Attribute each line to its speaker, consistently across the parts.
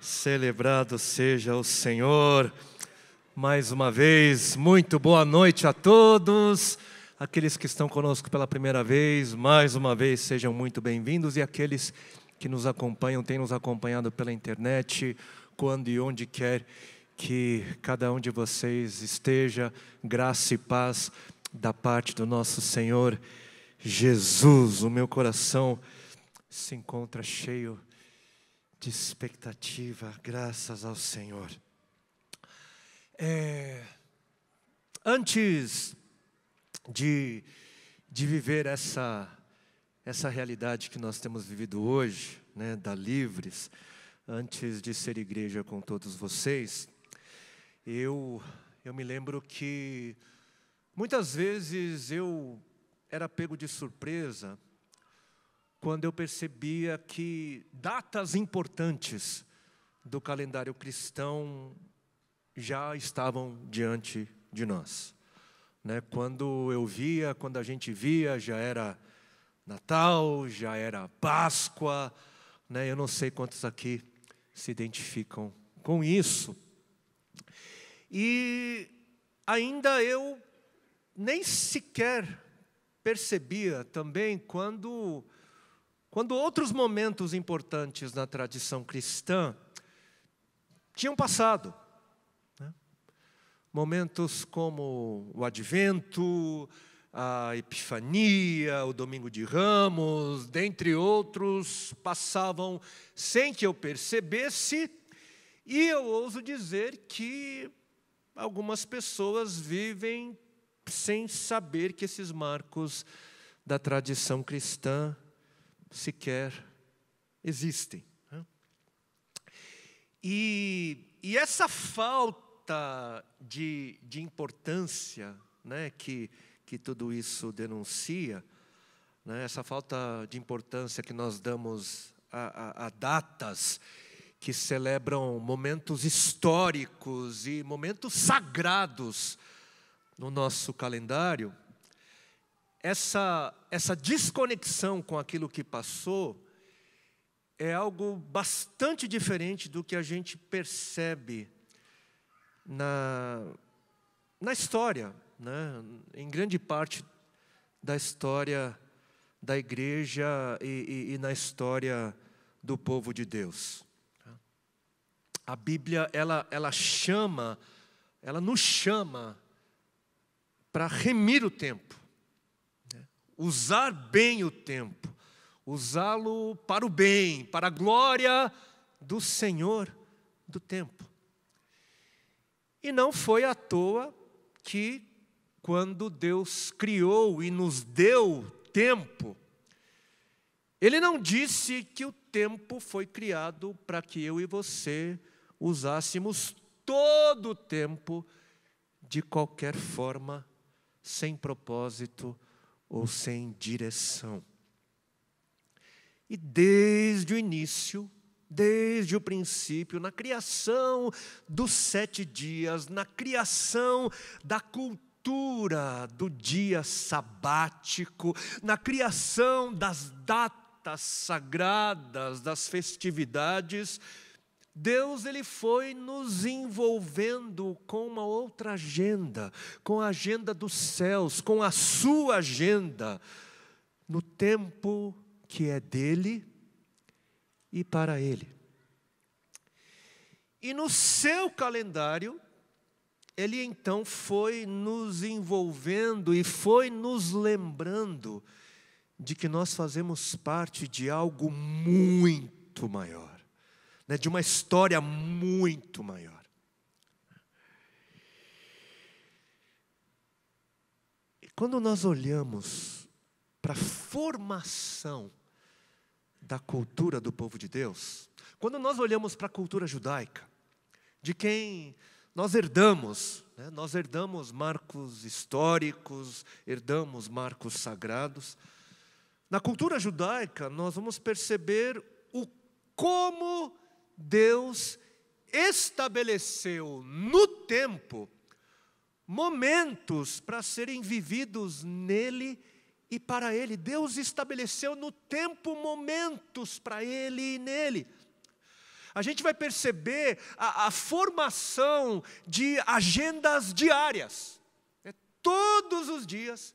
Speaker 1: Celebrado seja o Senhor. Mais uma vez, muito boa noite a todos. Aqueles que estão conosco pela primeira vez, mais uma vez, sejam muito bem-vindos. E aqueles que nos acompanham, têm nos acompanhado pela internet, quando e onde quer que cada um de vocês esteja, graça e paz da parte do nosso Senhor Jesus. O meu coração se encontra cheio de expectativa, graças ao Senhor. É, antes de, de viver essa, essa realidade que nós temos vivido hoje, né, da Livres, antes de ser igreja com todos vocês, eu, eu me lembro que muitas vezes eu era pego de surpresa quando eu percebia que datas importantes do calendário cristão já estavam diante de nós. Né? Quando eu via, quando a gente via, já era Natal, já era Páscoa. Né? Eu não sei quantos aqui se identificam com isso. E ainda eu nem sequer percebia também quando quando outros momentos importantes na tradição cristã tinham passado, né? momentos como o Advento, a Epifania, o Domingo de Ramos, dentre outros, passavam sem que eu percebesse, e eu ouso dizer que algumas pessoas vivem sem saber que esses marcos da tradição cristã sequer existem. Né? E, e essa falta de, de importância né, que, que tudo isso denuncia, né, essa falta de importância que nós damos a, a, a datas que celebram momentos históricos e momentos sagrados no nosso calendário, essa, essa desconexão com aquilo que passou é algo bastante diferente do que a gente percebe na, na história, né? em grande parte da história da igreja e, e, e na história do povo de Deus. A Bíblia ela, ela chama, ela nos chama para remir o tempo usar bem o tempo, usá-lo para o bem, para a glória do Senhor do tempo. E não foi à toa que, quando Deus criou e nos deu tempo, Ele não disse que o tempo foi criado para que eu e você usássemos todo o tempo, de qualquer forma, sem propósito, ou sem direção. E desde o início, desde o princípio, na criação dos sete dias, na criação da cultura do dia sabático, na criação das datas sagradas, das festividades, Deus ele foi nos envolvendo com uma outra agenda, com a agenda dos céus, com a sua agenda, no tempo que é dele e para ele. E no seu calendário, ele então foi nos envolvendo e foi nos lembrando de que nós fazemos parte de algo muito maior né, de uma história muito maior. E quando nós olhamos para a formação da cultura do povo de Deus, quando nós olhamos para a cultura judaica, de quem nós herdamos, né, nós herdamos marcos históricos, herdamos marcos sagrados. Na cultura judaica, nós vamos perceber o como Deus estabeleceu no tempo momentos para serem vividos nele e para ele. Deus estabeleceu no tempo momentos para ele e nele. A gente vai perceber a, a formação de agendas diárias. Né? Todos os dias,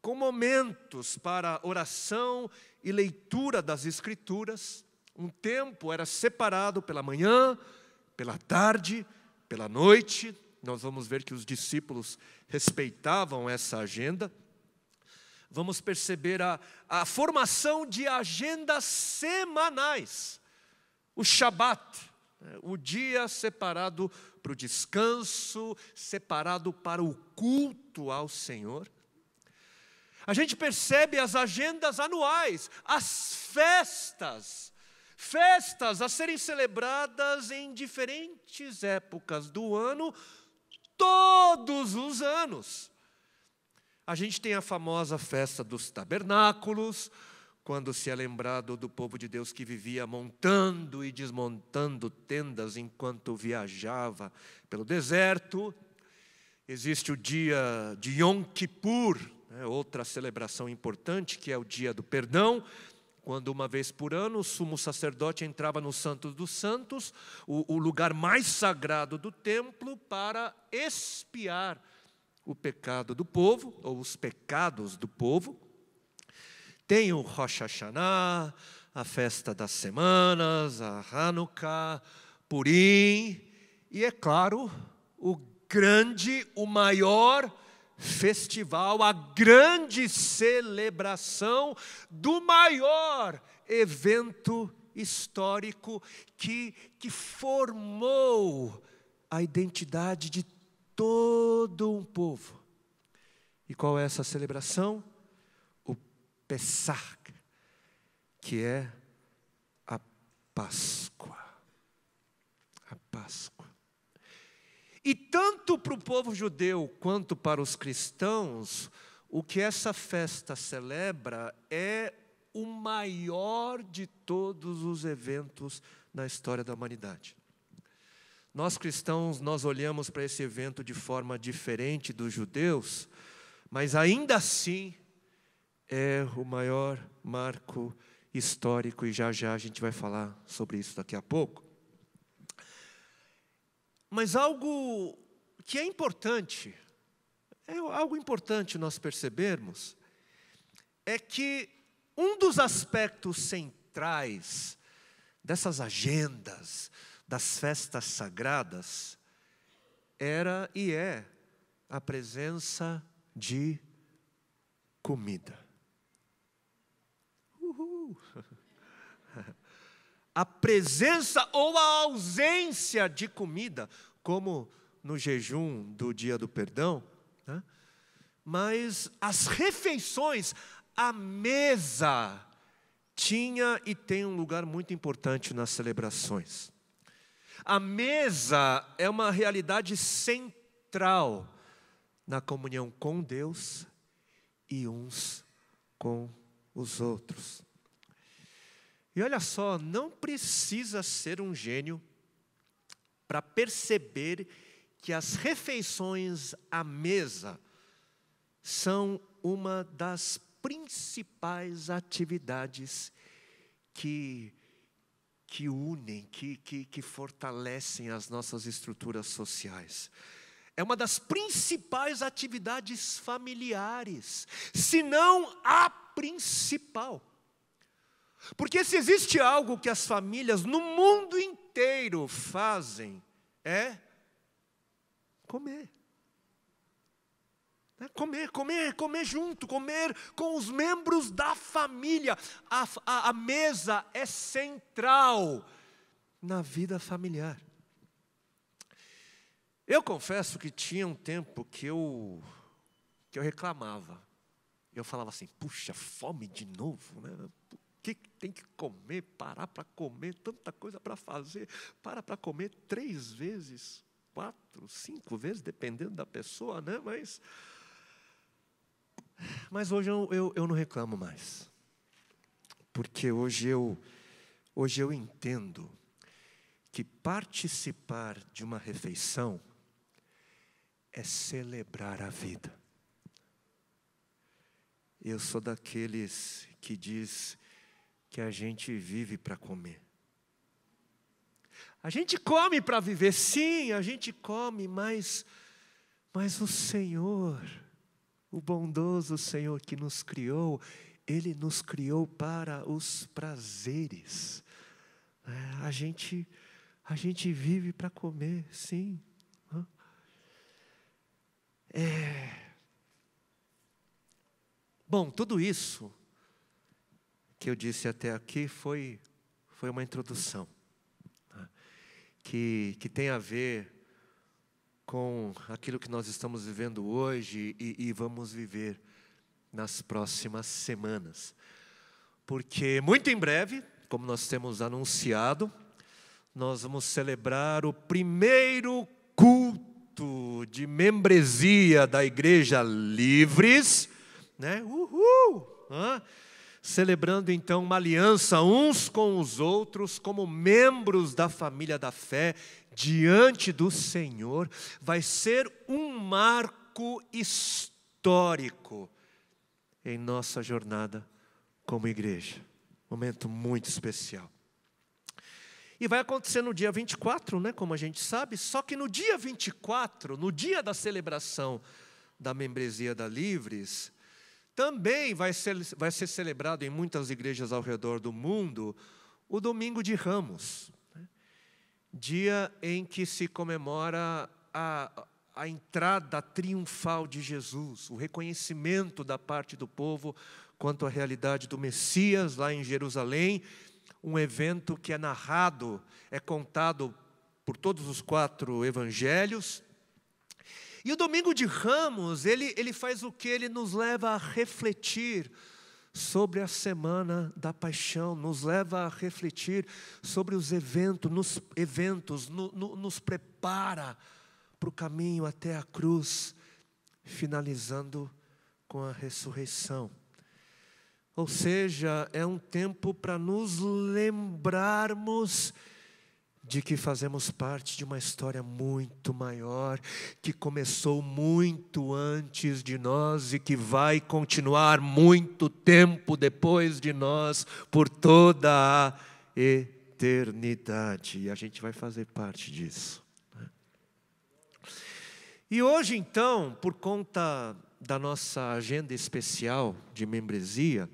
Speaker 1: com momentos para oração e leitura das Escrituras, um tempo era separado pela manhã, pela tarde, pela noite. Nós vamos ver que os discípulos respeitavam essa agenda. Vamos perceber a, a formação de agendas semanais. O Shabat, né, o dia separado para o descanso, separado para o culto ao Senhor. A gente percebe as agendas anuais, as festas festas a serem celebradas em diferentes épocas do ano, todos os anos. A gente tem a famosa festa dos tabernáculos, quando se é lembrado do povo de Deus que vivia montando e desmontando tendas enquanto viajava pelo deserto. Existe o dia de Yom Kippur, né, outra celebração importante, que é o dia do perdão quando uma vez por ano o sumo sacerdote entrava no Santo dos Santos, o, o lugar mais sagrado do templo, para espiar o pecado do povo, ou os pecados do povo. Tem o Rosh Hashanah, a festa das semanas, a Hanukkah, Purim, e é claro, o grande, o maior festival, a grande celebração do maior evento histórico que, que formou a identidade de todo um povo. E qual é essa celebração? O Pessach, que é a Páscoa. A Páscoa. E tanto para o povo judeu quanto para os cristãos, o que essa festa celebra é o maior de todos os eventos na história da humanidade. Nós cristãos, nós olhamos para esse evento de forma diferente dos judeus, mas ainda assim é o maior marco histórico e já já a gente vai falar sobre isso daqui a pouco. Mas algo que é importante, é algo importante nós percebermos, é que um dos aspectos centrais dessas agendas, das festas sagradas, era e é a presença de comida. Uhul. a presença ou a ausência de comida, como no jejum do dia do perdão, né? mas as refeições, a mesa, tinha e tem um lugar muito importante nas celebrações. A mesa é uma realidade central na comunhão com Deus e uns com os outros. E olha só, não precisa ser um gênio para perceber que as refeições à mesa são uma das principais atividades que, que unem, que, que, que fortalecem as nossas estruturas sociais. É uma das principais atividades familiares, se não a principal. Porque se existe algo que as famílias no mundo inteiro fazem, é comer. É comer, comer, comer junto, comer com os membros da família. A, a, a mesa é central na vida familiar. Eu confesso que tinha um tempo que eu, que eu reclamava. Eu falava assim, puxa, fome de novo, né? que tem que comer, parar para comer, tanta coisa para fazer, para para comer três vezes, quatro, cinco vezes, dependendo da pessoa, né? Mas, mas hoje eu, eu, eu não reclamo mais, porque hoje eu, hoje eu entendo que participar de uma refeição é celebrar a vida. Eu sou daqueles que diz que a gente vive para comer. A gente come para viver, sim, a gente come, mas, mas o Senhor, o bondoso Senhor que nos criou, Ele nos criou para os prazeres. É, a gente, a gente vive para comer, sim. É. Bom, tudo isso que eu disse até aqui foi, foi uma introdução, né? que, que tem a ver com aquilo que nós estamos vivendo hoje e, e vamos viver nas próximas semanas. Porque muito em breve, como nós temos anunciado, nós vamos celebrar o primeiro culto de membresia da Igreja Livres, né? Uhul! celebrando então uma aliança uns com os outros, como membros da família da fé, diante do Senhor, vai ser um marco histórico em nossa jornada como igreja. Momento muito especial. E vai acontecer no dia 24, né, como a gente sabe, só que no dia 24, no dia da celebração da membresia da Livres, também vai ser, vai ser celebrado em muitas igrejas ao redor do mundo o Domingo de Ramos, né? dia em que se comemora a, a entrada triunfal de Jesus, o reconhecimento da parte do povo quanto à realidade do Messias lá em Jerusalém, um evento que é narrado, é contado por todos os quatro evangelhos e o domingo de ramos, ele, ele faz o que? Ele nos leva a refletir sobre a semana da paixão, nos leva a refletir sobre os eventos, nos eventos, no, no, nos prepara para o caminho até a cruz, finalizando com a ressurreição. Ou seja, é um tempo para nos lembrarmos de que fazemos parte de uma história muito maior, que começou muito antes de nós e que vai continuar muito tempo depois de nós, por toda a eternidade. E a gente vai fazer parte disso. Né? E hoje, então, por conta da nossa agenda especial de membresia,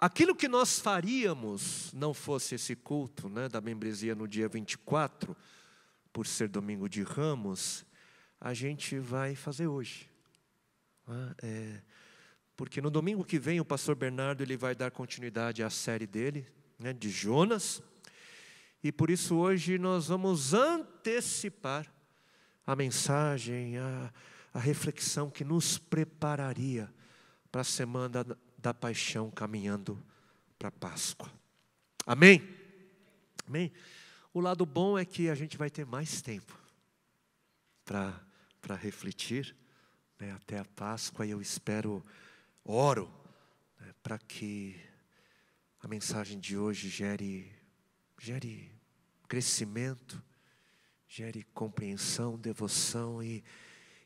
Speaker 1: Aquilo que nós faríamos, não fosse esse culto né, da membresia no dia 24, por ser domingo de ramos, a gente vai fazer hoje. Ah, é, porque no domingo que vem o pastor Bernardo ele vai dar continuidade à série dele, né, de Jonas, e por isso hoje nós vamos antecipar a mensagem, a, a reflexão que nos prepararia para a semana da paixão caminhando para a Páscoa. Amém? Amém? O lado bom é que a gente vai ter mais tempo para refletir né, até a Páscoa e eu espero, oro, né, para que a mensagem de hoje gere, gere crescimento, gere compreensão, devoção e,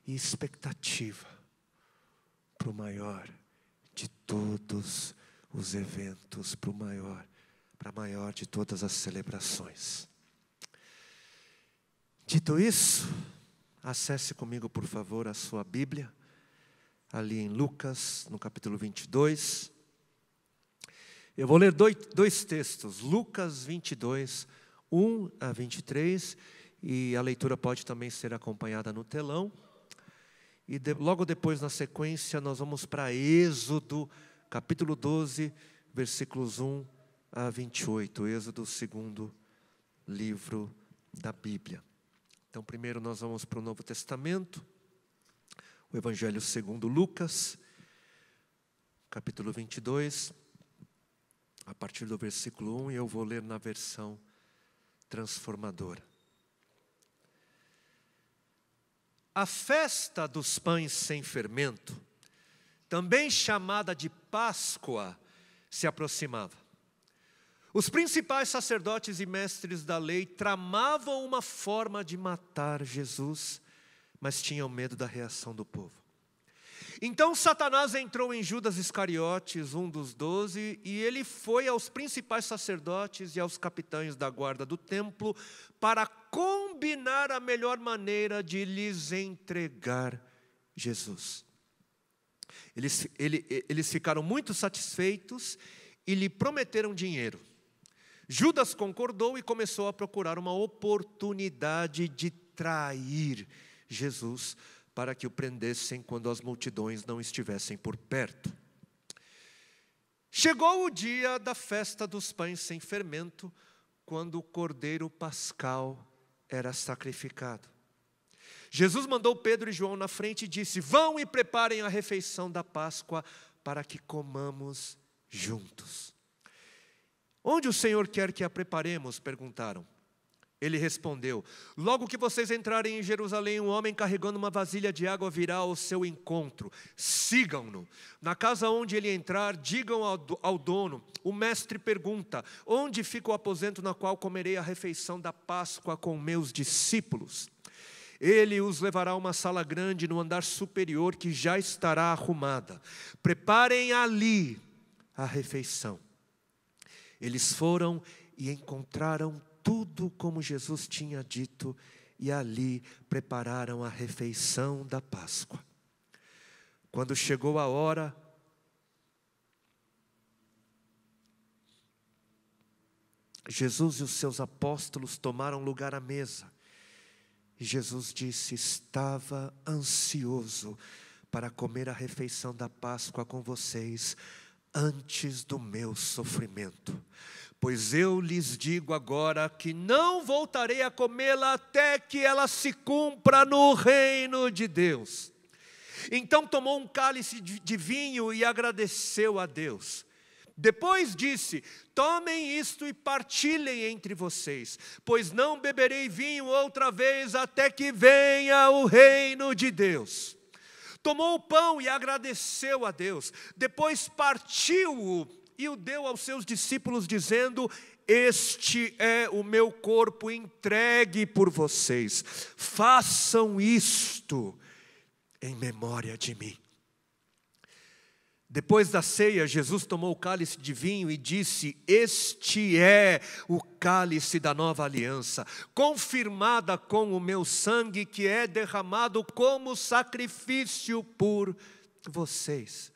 Speaker 1: e expectativa para o maior de todos os eventos para o maior, para a maior de todas as celebrações. Dito isso, acesse comigo, por favor, a sua Bíblia, ali em Lucas, no capítulo 22. Eu vou ler dois, dois textos, Lucas 22, 1 a 23, e a leitura pode também ser acompanhada no telão. E de, logo depois, na sequência, nós vamos para Êxodo, capítulo 12, versículos 1 a 28. Êxodo, segundo livro da Bíblia. Então, primeiro nós vamos para o Novo Testamento, o Evangelho segundo Lucas, capítulo 22, a partir do versículo 1, e eu vou ler na versão transformadora. A festa dos pães sem fermento, também chamada de Páscoa, se aproximava. Os principais sacerdotes e mestres da lei tramavam uma forma de matar Jesus, mas tinham medo da reação do povo. Então Satanás entrou em Judas Iscariotes, um dos doze, e ele foi aos principais sacerdotes e aos capitães da guarda do templo para combinar a melhor maneira de lhes entregar Jesus. Eles, ele, eles ficaram muito satisfeitos e lhe prometeram dinheiro. Judas concordou e começou a procurar uma oportunidade de trair Jesus para que o prendessem quando as multidões não estivessem por perto. Chegou o dia da festa dos pães sem fermento, quando o cordeiro pascal era sacrificado. Jesus mandou Pedro e João na frente e disse: Vão e preparem a refeição da Páscoa para que comamos juntos. Onde o Senhor quer que a preparemos? perguntaram. Ele respondeu: Logo que vocês entrarem em Jerusalém, um homem carregando uma vasilha de água virá ao seu encontro. Sigam-no. Na casa onde ele entrar, digam ao, dono: O mestre pergunta: Onde fica o aposento na qual comerei a refeição da Páscoa com meus discípulos? Ele os levará a uma sala grande no andar superior que já estará arrumada. Preparem ali a refeição. Eles foram e encontraram tudo como Jesus tinha dito, e ali prepararam a refeição da Páscoa. Quando chegou a hora, Jesus e os seus apóstolos tomaram lugar à mesa. E Jesus disse: Estava ansioso para comer a refeição da Páscoa com vocês antes do meu sofrimento. Pois eu lhes digo agora que não voltarei a comê-la até que ela se cumpra no reino de Deus. Então tomou um cálice de vinho e agradeceu a Deus. Depois disse: Tomem isto e partilhem entre vocês, pois não beberei vinho outra vez até que venha o reino de Deus. Tomou o pão e agradeceu a Deus. Depois partiu-o e o deu aos seus discípulos, dizendo: Este é o meu corpo entregue por vocês, façam isto em memória de mim. Depois da ceia, Jesus tomou o cálice de vinho e disse: Este é o cálice da nova aliança, confirmada com o meu sangue, que é derramado como sacrifício por vocês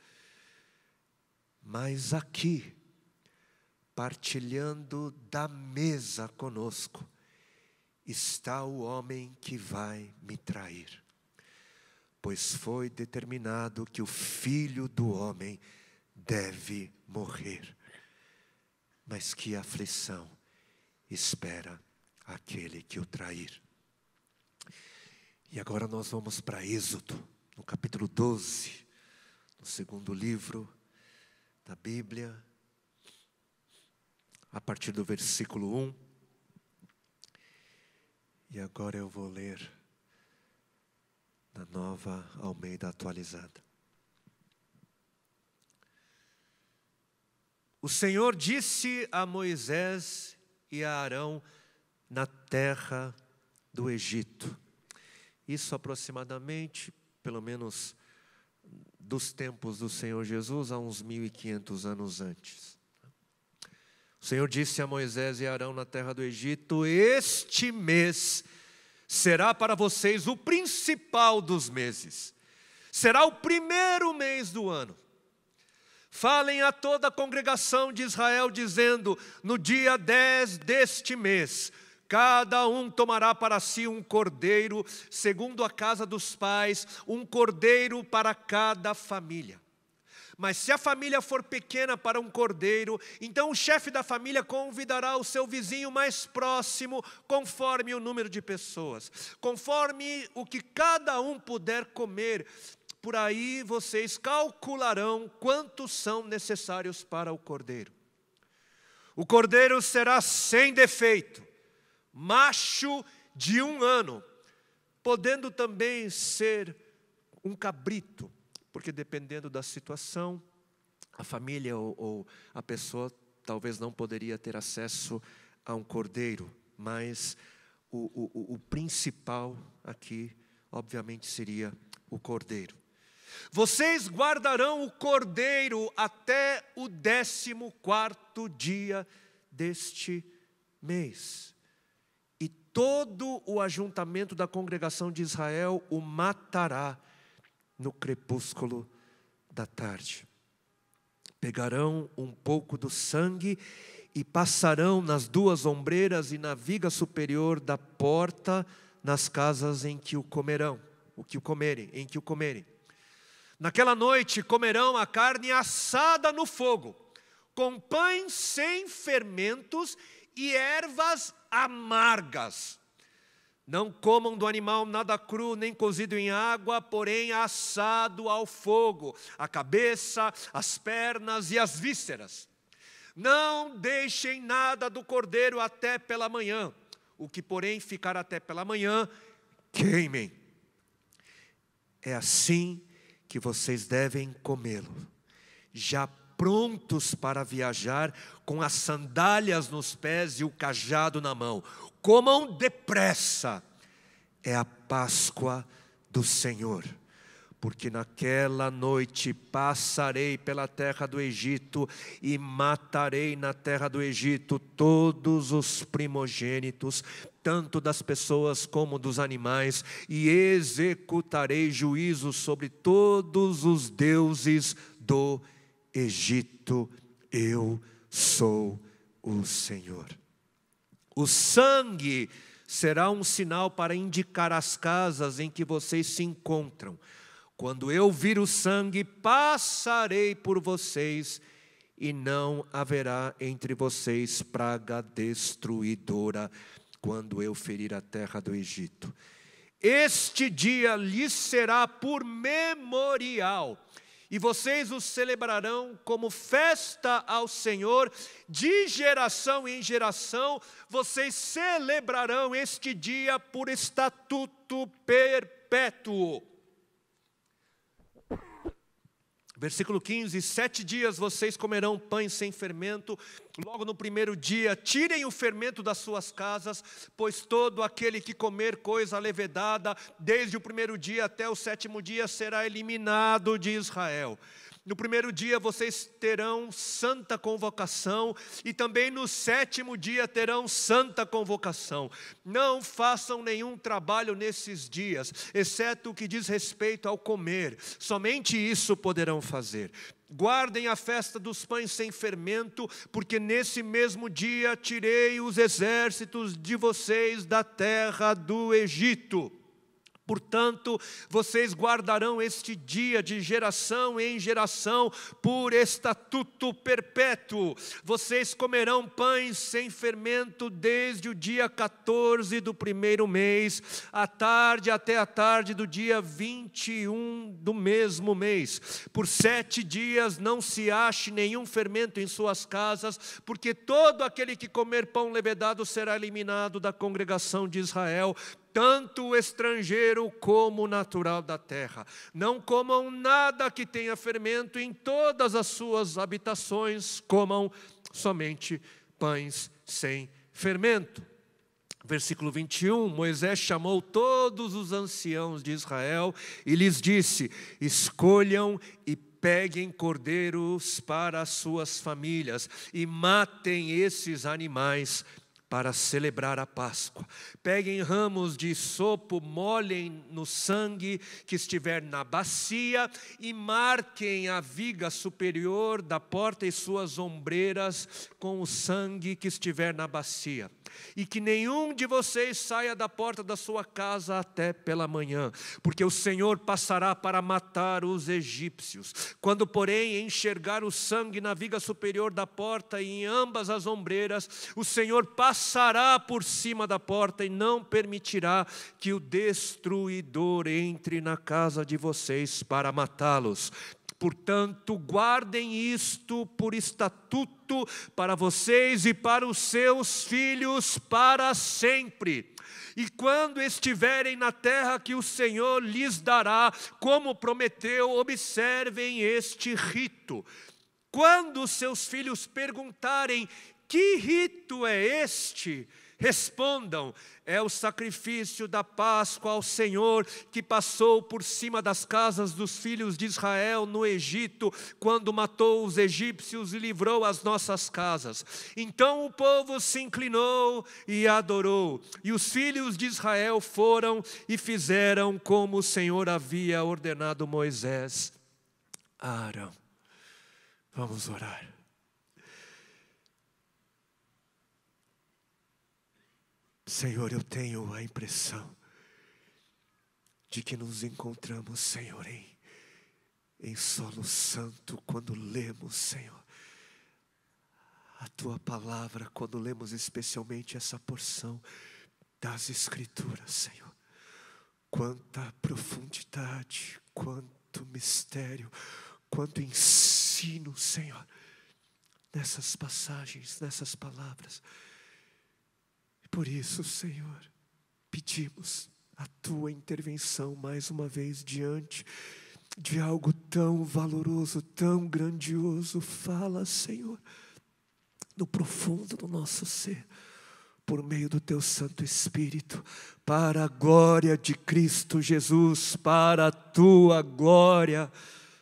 Speaker 1: mas aqui, partilhando da mesa conosco, está o homem que vai me trair. Pois foi determinado que o filho do homem deve morrer. Mas que aflição espera aquele que o trair. E agora nós vamos para Êxodo, no capítulo 12, no segundo livro da Bíblia, a partir do versículo 1. E agora eu vou ler na nova Almeida atualizada. O Senhor disse a Moisés e a Arão na terra do Egito. Isso aproximadamente, pelo menos dos tempos do Senhor Jesus, há uns 1.500 anos antes. O Senhor disse a Moisés e Arão na terra do Egito: Este mês será para vocês o principal dos meses, será o primeiro mês do ano. Falem a toda a congregação de Israel, dizendo: No dia 10 deste mês, Cada um tomará para si um cordeiro, segundo a casa dos pais, um cordeiro para cada família. Mas se a família for pequena para um cordeiro, então o chefe da família convidará o seu vizinho mais próximo, conforme o número de pessoas, conforme o que cada um puder comer. Por aí vocês calcularão quantos são necessários para o cordeiro. O cordeiro será sem defeito, macho de um ano, podendo também ser um cabrito, porque dependendo da situação, a família ou, ou a pessoa talvez não poderia ter acesso a um cordeiro, mas o, o, o principal aqui, obviamente, seria o cordeiro. Vocês guardarão o cordeiro até o décimo quarto dia deste mês todo o ajuntamento da congregação de Israel o matará no crepúsculo da tarde. Pegarão um pouco do sangue e passarão nas duas ombreiras e na viga superior da porta nas casas em que o comerão, o que o comerem, em que o comerem. Naquela noite comerão a carne assada no fogo, com pães sem fermentos e ervas amargas. Não comam do animal nada cru, nem cozido em água, porém assado ao fogo, a cabeça, as pernas e as vísceras. Não deixem nada do cordeiro até pela manhã, o que, porém, ficar até pela manhã, queimem. É assim que vocês devem comê-lo, já prontos para viajar, com as sandálias nos pés e o cajado na mão. Comam depressa, é a Páscoa do Senhor. Porque naquela noite passarei pela terra do Egito e matarei na terra do Egito todos os primogênitos, tanto das pessoas como dos animais, e executarei juízo sobre todos os deuses do Egito Egito, eu sou o Senhor. O sangue será um sinal para indicar as casas em que vocês se encontram. Quando eu vir o sangue, passarei por vocês e não haverá entre vocês praga destruidora quando eu ferir a terra do Egito. Este dia lhes será por memorial e vocês os celebrarão como festa ao Senhor, de geração em geração, vocês celebrarão este dia por estatuto perpétuo. Versículo 15: Sete dias vocês comerão pães sem fermento, logo no primeiro dia tirem o fermento das suas casas, pois todo aquele que comer coisa levedada, desde o primeiro dia até o sétimo dia, será eliminado de Israel. No primeiro dia vocês terão santa convocação, e também no sétimo dia terão santa convocação. Não façam nenhum trabalho nesses dias, exceto o que diz respeito ao comer, somente isso poderão fazer. Guardem a festa dos pães sem fermento, porque nesse mesmo dia tirei os exércitos de vocês da terra do Egito. Portanto, vocês guardarão este dia de geração em geração por estatuto perpétuo. Vocês comerão pães sem fermento desde o dia 14 do primeiro mês, à tarde até a tarde do dia 21 do mesmo mês. Por sete dias não se ache nenhum fermento em suas casas, porque todo aquele que comer pão levedado será eliminado da congregação de Israel tanto o estrangeiro como o natural da terra. Não comam nada que tenha fermento em todas as suas habitações, comam somente pães sem fermento. Versículo 21, Moisés chamou todos os anciãos de Israel e lhes disse: Escolham e peguem cordeiros para as suas famílias e matem esses animais para celebrar a Páscoa. Peguem ramos de sopo, molhem no sangue que estiver na bacia e marquem a viga superior da porta e suas ombreiras com o sangue que estiver na bacia e que nenhum de vocês saia da porta da sua casa até pela manhã, porque o Senhor passará para matar os egípcios. Quando, porém, enxergar o sangue na viga superior da porta e em ambas as ombreiras, o Senhor passará por cima da porta e não permitirá que o destruidor entre na casa de vocês para matá-los. Portanto, guardem isto por estatuto culto para vocês e para os seus filhos para sempre. E quando estiverem na terra que o Senhor lhes dará, como prometeu, observem este rito. Quando seus filhos perguntarem: que rito é este? Respondam: é o sacrifício da Páscoa ao Senhor que passou por cima das casas dos filhos de Israel no Egito, quando matou os egípcios e livrou as nossas casas. Então o povo se inclinou e adorou, e os filhos de Israel foram e fizeram como o Senhor havia ordenado Moisés. Arão. Vamos orar. Senhor, eu tenho a impressão de que nos encontramos, Senhor, em, em solo santo quando lemos, Senhor, a tua palavra, quando lemos especialmente essa porção das Escrituras, Senhor. Quanta profundidade, quanto mistério, quanto ensino, Senhor, nessas passagens, nessas palavras. Por isso, Senhor, pedimos a tua intervenção mais uma vez diante de algo tão valoroso, tão grandioso. Fala, Senhor, no profundo do nosso ser, por meio do teu Santo Espírito, para a glória de Cristo Jesus, para a tua glória,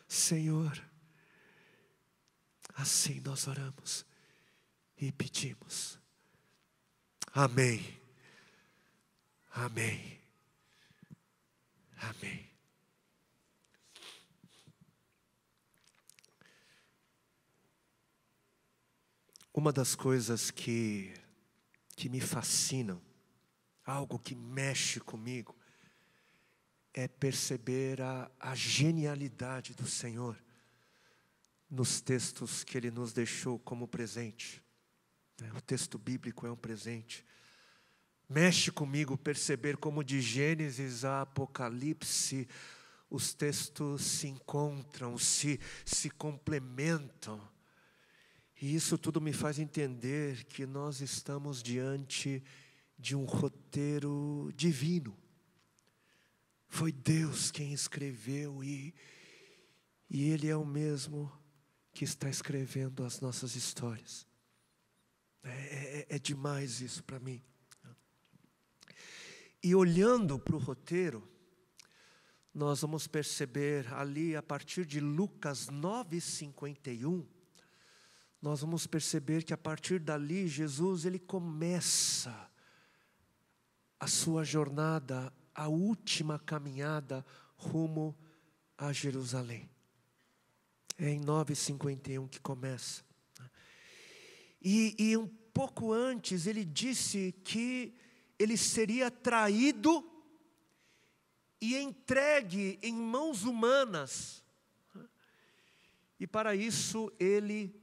Speaker 1: Senhor. Assim nós oramos e pedimos Amém. Amém. Amém. Uma das coisas que, que me fascinam, algo que mexe comigo, é perceber a, a genialidade do Senhor nos textos que Ele nos deixou como presente. Né? O texto bíblico é um presente. Mexe comigo perceber como de Gênesis a Apocalipse os textos se encontram, se, se complementam. E isso tudo me faz entender que nós estamos diante de um roteiro divino. Foi Deus quem escreveu e, e Ele é o mesmo que está escrevendo as nossas histórias. É, é, é, é demais isso para mim. E olhando para o roteiro, nós vamos perceber ali a partir de Lucas 9:51, nós vamos perceber que a partir dali Jesus ele começa a sua jornada, a última caminhada rumo a Jerusalém. É em 9:51 que começa. E, e um pouco antes ele disse que ele seria traído e entregue em mãos humanas. E para isso ele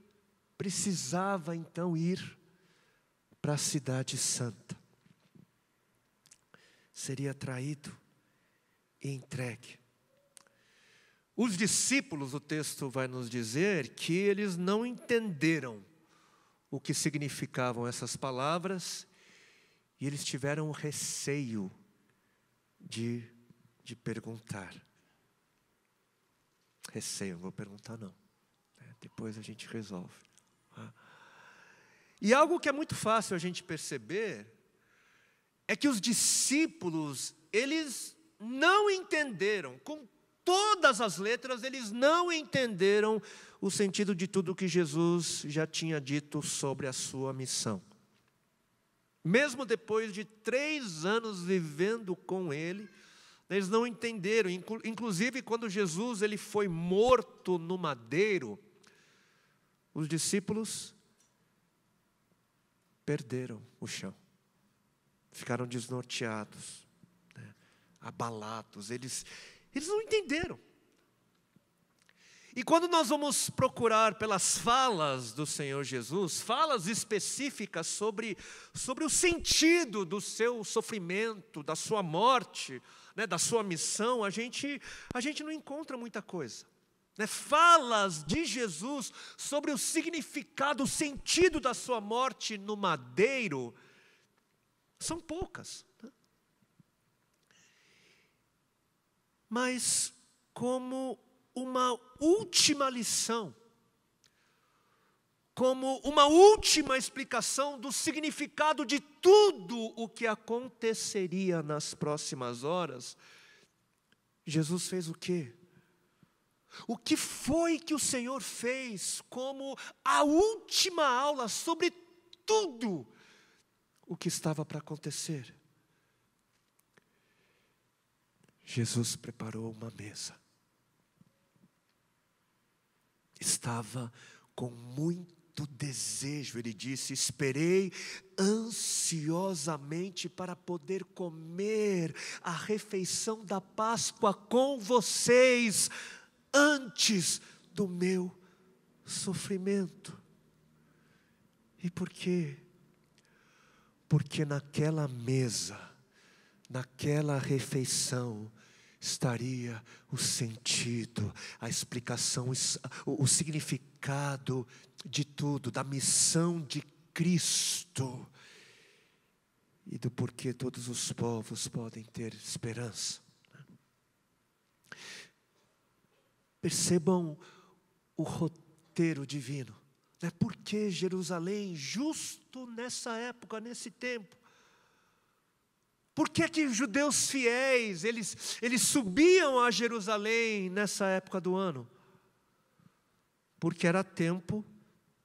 Speaker 1: precisava então ir para a Cidade Santa. Seria traído e entregue. Os discípulos, o texto vai nos dizer, que eles não entenderam o que significavam essas palavras e eles tiveram receio de, de perguntar. Receio, não vou perguntar não. Né? Depois a gente resolve. Tá? E algo que é muito fácil a gente perceber é que os discípulos, eles não entenderam com todas as letras, eles não entenderam o sentido de tudo que Jesus já tinha dito sobre a sua missão. Mesmo depois de três anos vivendo com ele, eles não entenderam. Inclusive, quando Jesus ele foi morto no madeiro, os discípulos perderam o chão, ficaram desnorteados, né? abalados. Eles, eles não entenderam. E quando nós vamos procurar pelas falas do Senhor Jesus, falas específicas sobre, sobre o sentido do seu sofrimento, da sua morte, né, da sua missão, a gente, a gente não encontra muita coisa. Né? Falas de Jesus sobre o significado, o sentido da sua morte no madeiro, são poucas. mas como uma última lição, como uma última explicação do significado de tudo o que aconteceria nas próximas horas, Jesus fez o quê? O que foi que o Senhor fez como a última aula sobre tudo o que estava para acontecer? Jesus preparou uma mesa. Estava com muito desejo, ele disse: Esperei ansiosamente para poder comer a refeição da Páscoa com vocês antes do meu sofrimento. E por quê? Porque naquela mesa, naquela refeição estaria o sentido, a explicação, o significado de tudo, da missão de Cristo e do porquê todos os povos podem ter esperança. Percebam o roteiro divino. Né? Por que Jerusalém, justo nessa época, nesse tempo? Por que que judeus fiéis, eles, eles subiam a Jerusalém nessa época do ano? Porque era tempo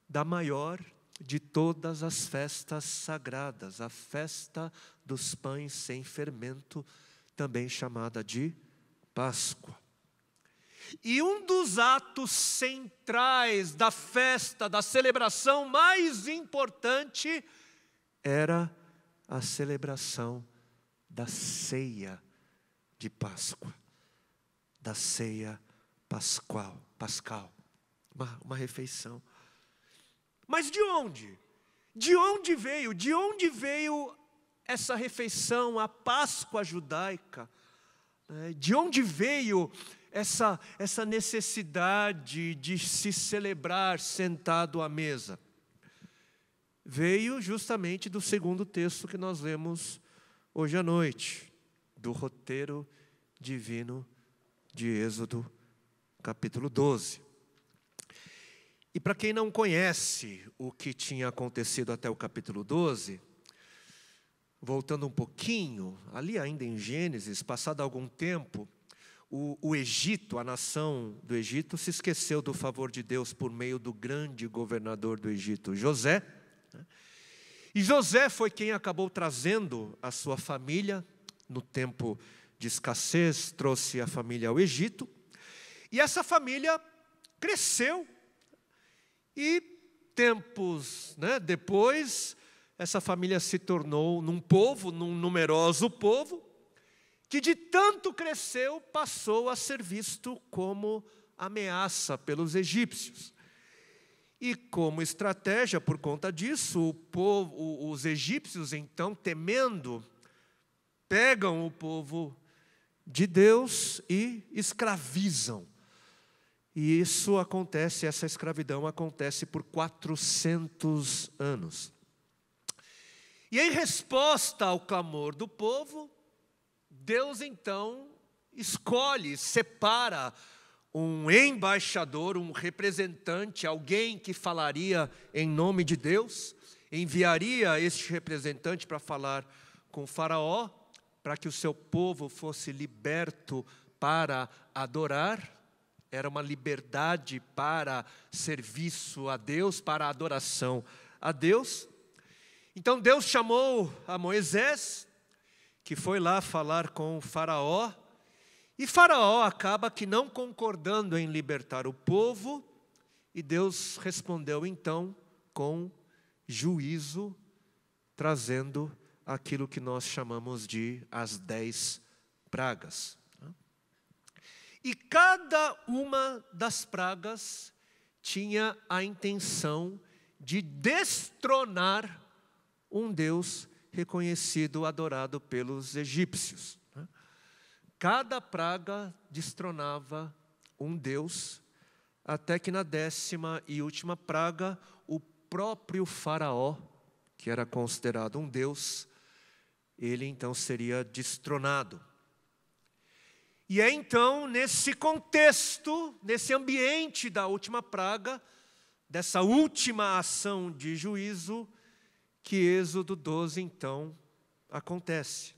Speaker 1: da maior de todas as festas sagradas, a festa dos pães sem fermento, também chamada de Páscoa. E um dos atos centrais da festa, da celebração mais importante, era a celebração da ceia de Páscoa, da ceia pascual, pascal, uma, uma refeição. Mas de onde? De onde veio? De onde veio essa refeição, a Páscoa judaica? Né? De onde veio essa, essa necessidade de se celebrar sentado à mesa? Veio justamente do segundo texto que nós lemos hoje à noite do roteiro divino de Êxodo, capítulo 12. E para quem não conhece o que tinha acontecido até o capítulo 12, voltando um pouquinho, ali ainda em Gênesis, passado algum tempo, o, o, Egito, a nação do Egito, se esqueceu do favor de Deus por meio do grande governador do Egito, José. Né? E José foi quem acabou trazendo a sua família no tempo de escassez, trouxe a família ao Egito. E essa família cresceu e tempos né, depois, essa família se tornou num povo, num numeroso povo, que de tanto cresceu passou a ser visto como ameaça pelos egípcios. E como estratégia, por conta disso, povo, os egípcios, então, temendo, pegam o povo de Deus e escravizam. E isso acontece, essa escravidão acontece por 400 anos. E em resposta ao clamor do povo, Deus então escolhe, separa um embaixador, um representante, alguém que falaria em nome de Deus, enviaria este representante para falar com Faraó, para que o seu povo fosse liberto para adorar. Era uma liberdade para serviço a Deus, para adoração a Deus. Então Deus chamou a Moisés, que foi lá falar com Faraó, e Faraó acaba que não concordando em libertar o povo, e Deus respondeu então com juízo, trazendo aquilo que nós chamamos de as dez pragas. E cada uma das pragas tinha a intenção de destronar um Deus reconhecido, adorado pelos egípcios. Cada praga destronava um deus, até que na décima e última praga, o próprio Faraó, que era considerado um deus, ele então seria destronado. E é então nesse contexto, nesse ambiente da última praga, dessa última ação de juízo, que Êxodo 12 então acontece.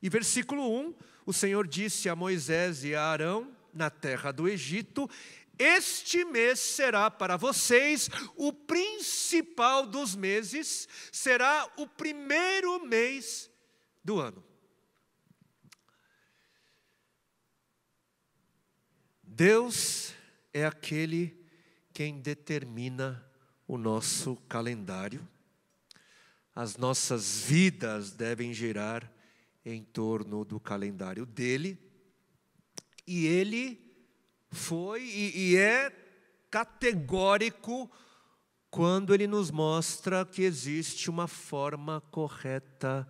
Speaker 1: E versículo 1 o Senhor disse a Moisés e a Arão, na terra do Egito: Este mês será para vocês o principal dos meses, será o primeiro mês do ano. Deus é aquele quem determina o nosso calendário. As nossas vidas devem girar em torno do calendário dele. E ele foi e, e é categórico quando ele nos mostra que existe uma forma correta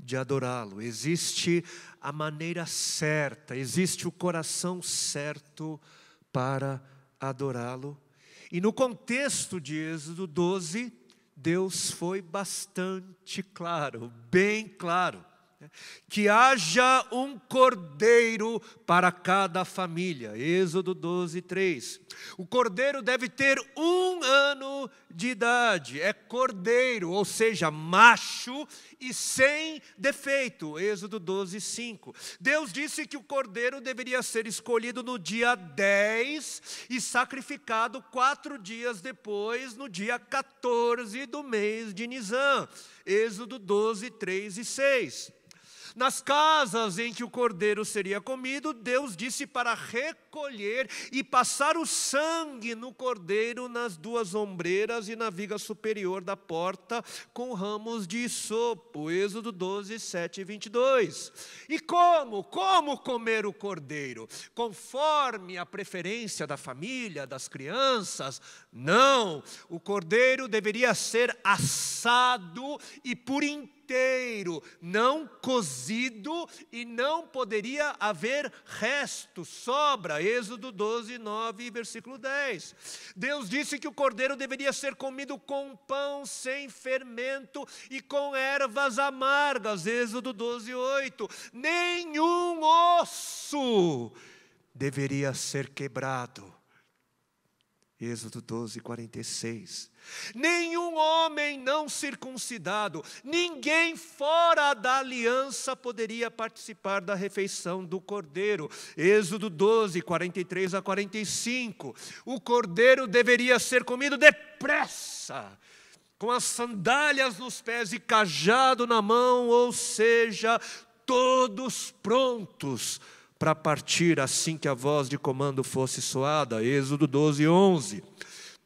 Speaker 1: de adorá-lo, existe a maneira certa, existe o coração certo para adorá-lo. E no contexto de Êxodo 12, Deus foi bastante claro, bem claro que haja um cordeiro para cada família. Êxodo 12, 3. O cordeiro deve ter um ano de idade, é cordeiro, ou seja, macho e sem defeito. Êxodo 12, 5. Deus disse que o cordeiro deveria ser escolhido no dia 10 e sacrificado quatro dias depois, no dia 14 do mês de Nisan. Êxodo 12, 3 e 6. Nas casas em que o cordeiro seria comido, Deus disse para recolher e passar o sangue no cordeiro nas duas ombreiras e na viga superior da porta com ramos de sopo. Êxodo 12, 7 e 22. E como? Como comer o cordeiro? Conforme a preferência da família, das crianças? Não! O cordeiro deveria ser assado e por inteiro inteiro, não cozido, e não poderia haver resto, sobra. Êxodo 12, 9, versículo 10. Deus disse que o cordeiro deveria ser comido com pão sem fermento e com ervas amargas. Êxodo 12, 8. Nenhum osso deveria ser quebrado Êxodo 12, 46. Nenhum homem não circuncidado, ninguém fora da aliança poderia participar da refeição do cordeiro. Êxodo 12, 43 a 45. O cordeiro deveria ser comido depressa, com as sandálias nos pés e cajado na mão, ou seja, todos prontos para partir assim que a voz de comando fosse soada. Êxodo 12, 11.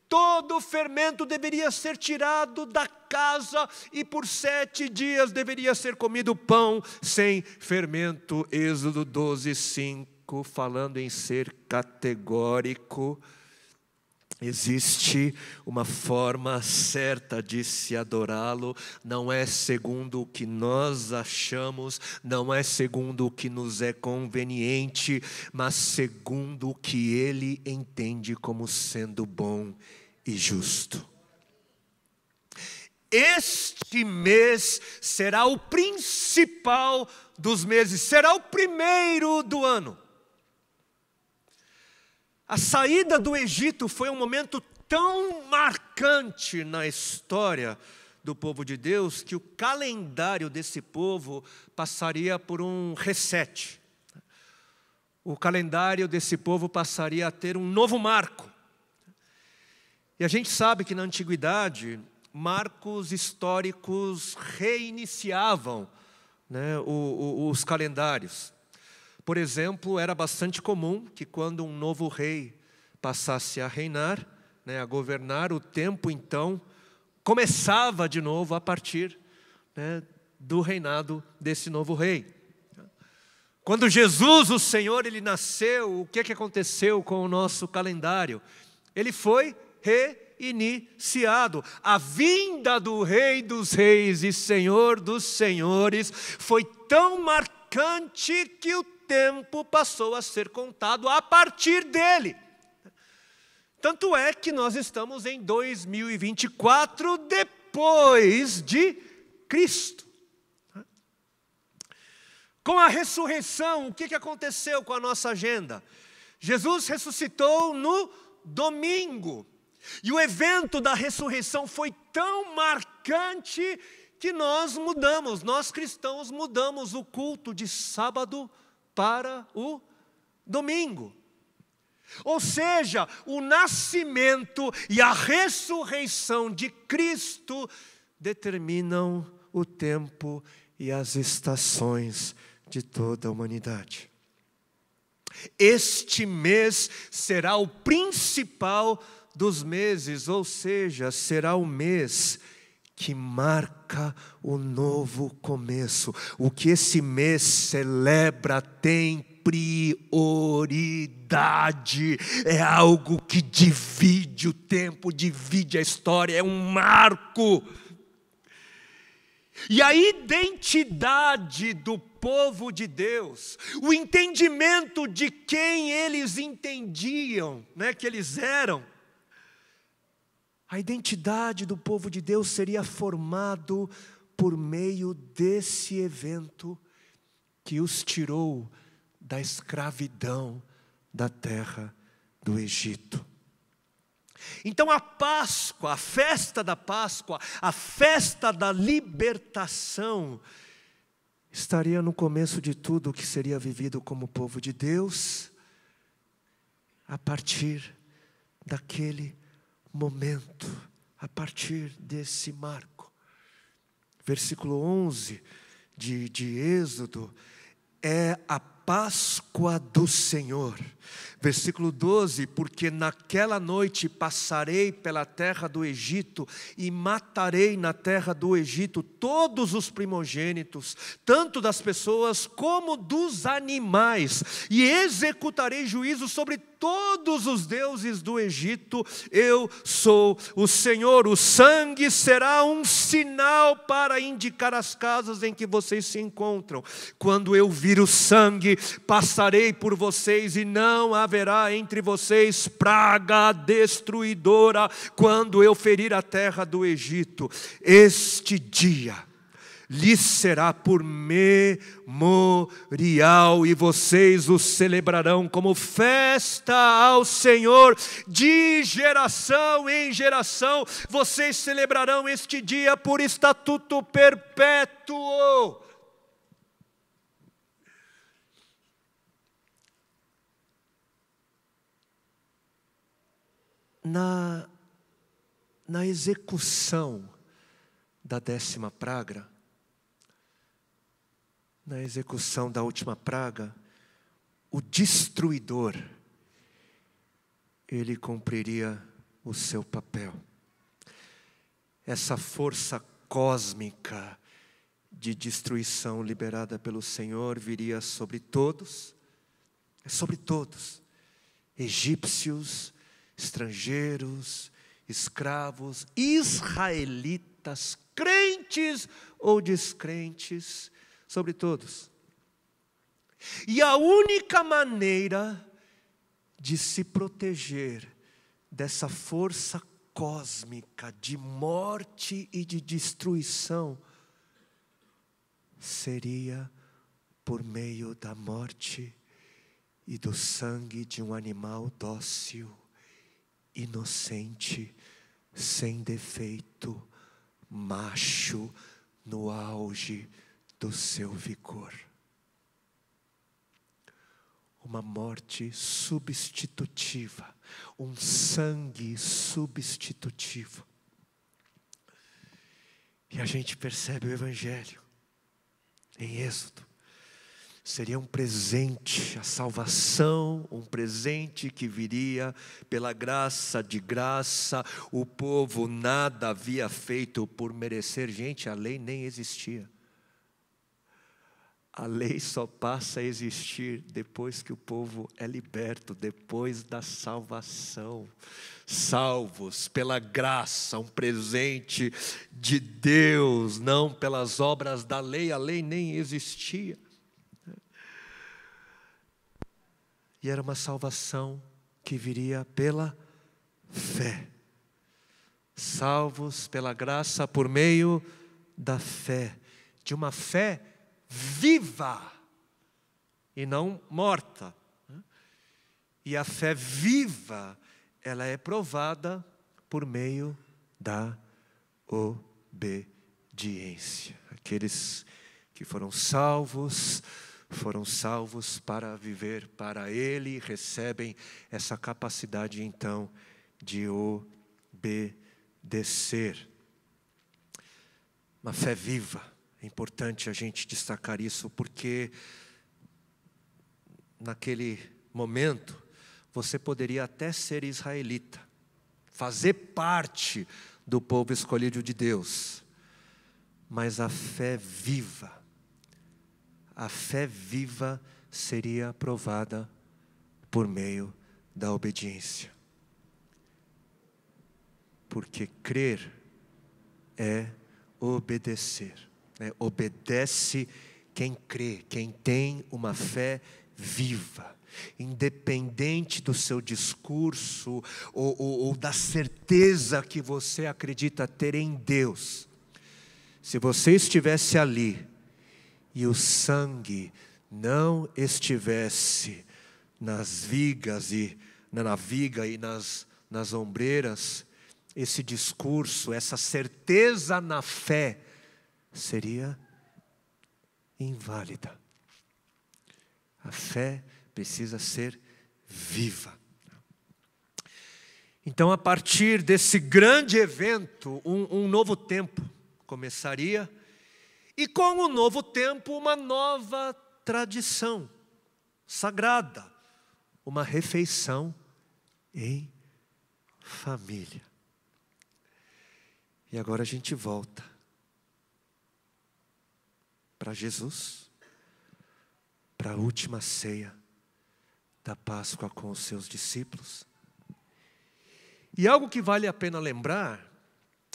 Speaker 1: Todo o fermento deveria ser tirado da casa e por sete dias deveria ser comido pão sem fermento. Êxodo 12, 5, falando em ser categórico Existe uma forma certa de se adorá-lo, não é segundo o que nós achamos, não é segundo o que nos é conveniente, mas segundo o que ele entende como sendo bom e justo. Este mês será o principal dos meses, será o primeiro do ano. A saída do Egito foi um momento tão marcante na história do povo de Deus que o calendário desse povo passaria por um reset. O calendário desse povo passaria a ter um novo marco. E a gente sabe que na antiguidade, marcos históricos reiniciavam né, os, os calendários. Por exemplo, era bastante comum que quando um novo rei passasse a reinar, né, a governar, o tempo então começava de novo a partir né, do reinado desse novo rei. Quando Jesus, o Senhor, ele nasceu, o que, que aconteceu com o nosso calendário? Ele foi reiniciado. A vinda do Rei dos Reis e Senhor dos Senhores foi tão marcante que o tempo passou a ser contado a partir dele. Tanto é que nós estamos em 2024 depois de Cristo. Com a ressurreição, o que aconteceu com a nossa agenda? Jesus ressuscitou no domingo. E o evento da ressurreição foi tão marcante que nós mudamos, nós cristãos mudamos o culto de sábado para o domingo. Ou seja, o nascimento e a ressurreição de Cristo determinam o tempo e as estações de toda a humanidade. Este mês será o principal dos meses, ou seja, será o mês que marca o novo começo. O que esse mês celebra tem prioridade, é algo que divide o tempo, divide a história, é um marco. E a identidade do povo de Deus, o entendimento de quem eles entendiam, né, que eles eram, a identidade do povo de Deus seria formado por meio desse evento que os tirou da escravidão da terra do Egito. Então a Páscoa, a festa da Páscoa, a festa da libertação, estaria no começo de tudo o que seria vivido como povo de Deus, a partir daquele momento, a partir desse marco. Versículo 11 de, de Êxodo é a Páscoa do Senhor. Versículo 12: Porque naquela noite passarei pela terra do Egito e matarei na terra do Egito todos os primogênitos, tanto das pessoas como dos animais, e executarei juízo sobre todos os deuses do Egito. Eu sou o Senhor. O sangue será um sinal para indicar as casas em que vocês se encontram. Quando eu vir o sangue, passarei por vocês e não haverá entre vocês praga destruidora quando eu ferir a terra do Egito. Este dia lhe será por memorial e vocês o celebrarão como festa ao Senhor de geração em geração. Vocês celebrarão este dia por estatuto perpétuo. na, na execução da décima praga, na execução da última praga, o destruidor, ele cumpriria o seu papel. Essa força cósmica de destruição liberada pelo Senhor viria sobre todos, é sobre todos, egípcios, estrangeiros, escravos, israelitas, crentes ou descrentes, sobre todos. E a única maneira de se proteger dessa força cósmica de morte e de destruição seria por meio da morte e do sangue de um animal dócil inocente, sem defeito, macho, no auge do seu vigor. Uma morte substitutiva, um sangue substitutivo. E a gente percebe o Evangelho em Êxodo. Seria um presente, a salvação, um presente que viria pela graça de graça. O povo nada havia feito por merecer, gente, a lei nem existia. A lei só passa a existir depois que o povo é liberto, depois da salvação. Salvos pela graça, um presente de Deus, não pelas obras da lei, a lei nem existia. E era uma salvação que viria pela fé. Salvos pela graça por meio da fé, de uma fé viva e não morta. E a fé viva, ela é provada por meio da obediência. Aqueles que foram salvos foram salvos para viver para Ele e recebem essa capacidade então de obedecer. Uma fé viva, é importante a gente destacar isso, porque naquele momento você poderia até ser israelita, fazer parte do povo escolhido de Deus, mas a fé viva, a fé viva seria provada por meio da obediência. Porque crer é obedecer. Né? Obedece quem crê, quem tem uma fé viva independente do seu discurso ou, ou, ou, da certeza que você acredita ter em Deus, se você estivesse ali e o sangue não estivesse nas vigas e na viga e nas, nas ombreiras, esse discurso, essa certeza na fé seria inválida. A fé precisa ser viva. Então, a partir desse grande evento, um, um novo tempo começaria e com o novo tempo, uma nova tradição sagrada, uma refeição em família. E agora a gente volta para Jesus, para a última ceia da Páscoa com os seus discípulos. E algo que vale a pena lembrar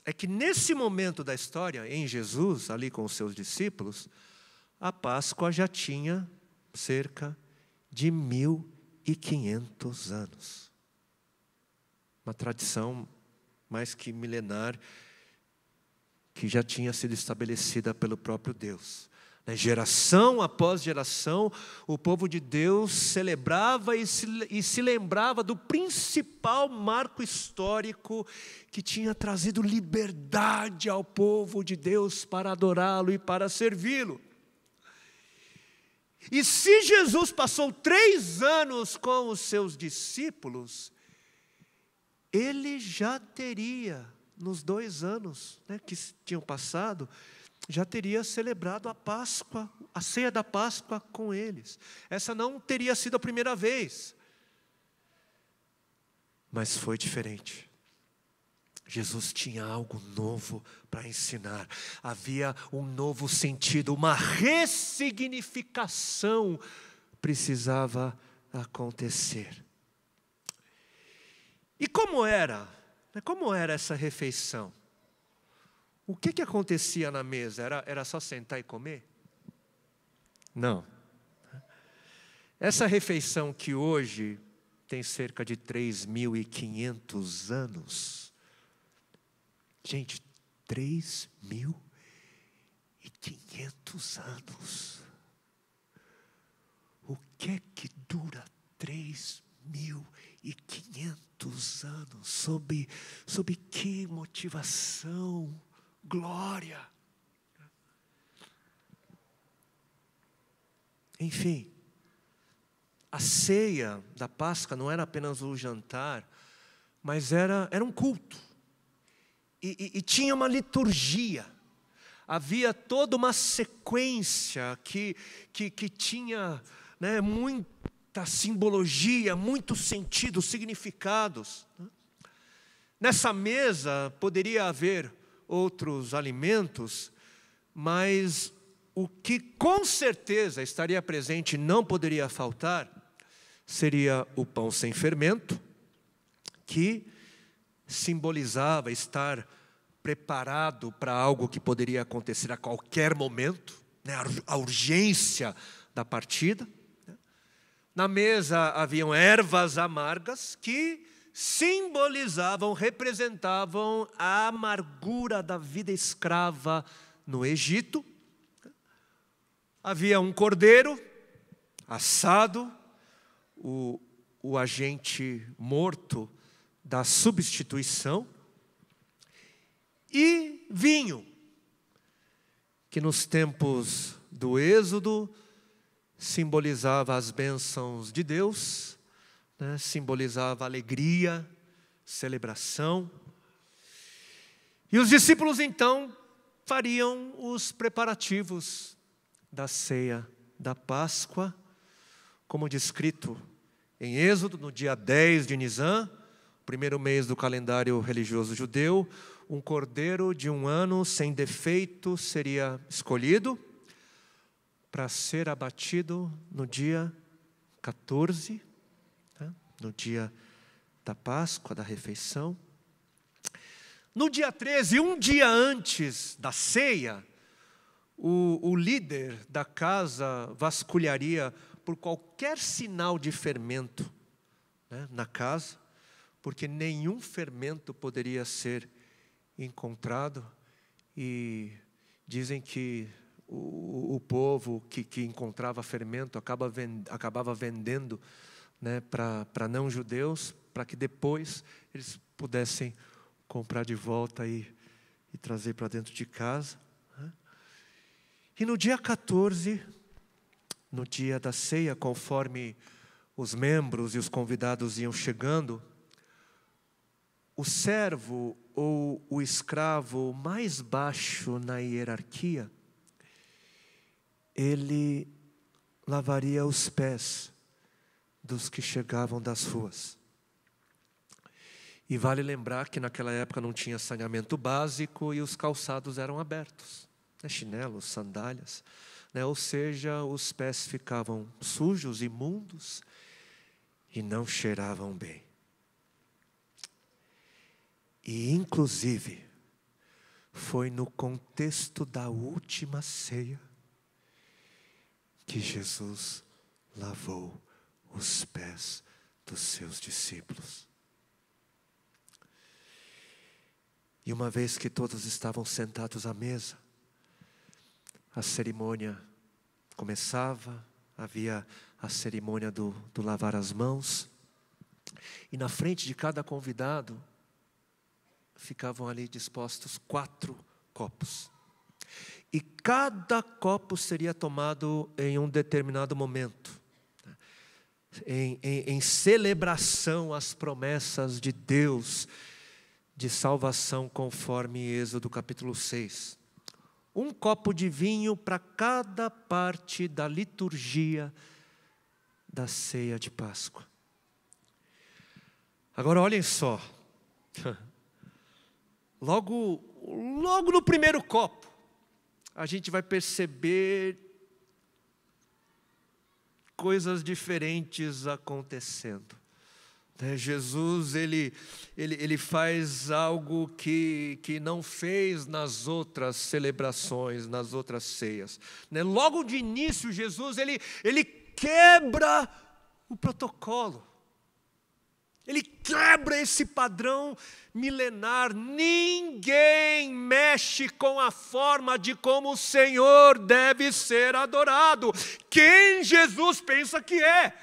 Speaker 1: é que nesse momento da história, em Jesus, ali com os seus discípulos, a Páscoa já tinha cerca de 1.500 anos. Uma tradição mais que milenar que já tinha sido estabelecida pelo próprio Deus. Né, geração após geração, o povo de Deus celebrava e se, e se lembrava do principal marco histórico que tinha trazido liberdade ao povo de Deus para adorá-lo e para servi-lo. E se Jesus passou três anos com os seus discípulos, ele já teria, nos dois anos né, que tinham passado, já teria celebrado a Páscoa, a ceia da Páscoa com eles. Essa não teria sido a primeira vez. Mas foi diferente. Jesus tinha algo novo para ensinar. Havia um novo sentido, uma ressignificação precisava acontecer. E como era? Como era essa refeição? O que, que acontecia na mesa? Era, era só sentar e comer? Não. Essa refeição que hoje tem cerca de 3.500 anos. Gente, 3.500 anos. O que é que dura 3.500 anos? Sob, sob que motivação? glória. Enfim, a ceia da Páscoa não era apenas o jantar, mas era, era um culto. E, e, e tinha uma liturgia. Havia toda uma sequência que, que, que tinha né, muita simbologia, muito sentido, significados. Nessa mesa poderia haver outros alimentos, mas o que com certeza estaria presente e não poderia faltar seria o pão sem fermento, que simbolizava estar preparado para algo que poderia acontecer a qualquer momento, né? a urgência da partida. Né. Na mesa haviam ervas amargas que simbolizavam, representavam a amargura da vida escrava no Egito. Havia um cordeiro assado, o, o agente morto da substituição, e vinho, que nos tempos do Êxodo simbolizava as bênçãos de Deus né, simbolizava alegria, celebração. E os discípulos então fariam os preparativos da ceia da Páscoa, como descrito em Êxodo, no dia 10 de Nisan, primeiro mês do calendário religioso judeu, um cordeiro de um ano sem defeito seria escolhido para ser abatido no dia 14 no dia da Páscoa, da refeição. No dia 13, um dia antes da ceia, o, o líder da casa vasculharia por qualquer sinal de fermento né, na casa, porque nenhum fermento poderia ser encontrado. E dizem que o, o povo que, que, encontrava fermento acaba, acabava vendendo né, para não-judeus, para que depois eles pudessem comprar de volta e, e trazer para dentro de casa. Né? E no dia 14, no dia da ceia, conforme os membros e os convidados iam chegando, o servo ou o escravo mais baixo na hierarquia, ele lavaria os pés dos que chegavam das ruas. E vale lembrar que naquela época não tinha saneamento básico e os calçados eram abertos né? chinelos, sandálias. Né? Ou seja, os pés ficavam sujos, imundos e não cheiravam bem. E, inclusive, foi no contexto da última ceia que Jesus lavou os pés dos seus discípulos. E uma vez que todos estavam sentados à mesa, a cerimônia começava, havia a cerimônia do, do lavar as mãos, e na frente de cada convidado ficavam ali dispostos quatro copos. E cada copo seria tomado em um determinado momento em, em, em celebração às promessas de Deus de salvação, conforme Êxodo capítulo 6. Um copo de vinho para cada parte da liturgia da ceia de Páscoa. Agora olhem só. Logo, logo no primeiro copo, a gente vai perceber coisas diferentes acontecendo. Né, Jesus ele, ele, ele faz algo que, que não fez nas outras celebrações, nas outras ceias. Né, logo de início, Jesus ele, ele quebra o protocolo. Ele quebra esse padrão milenar. Ninguém mexe com a forma de como o Senhor deve ser adorado. Quem Jesus pensa que é?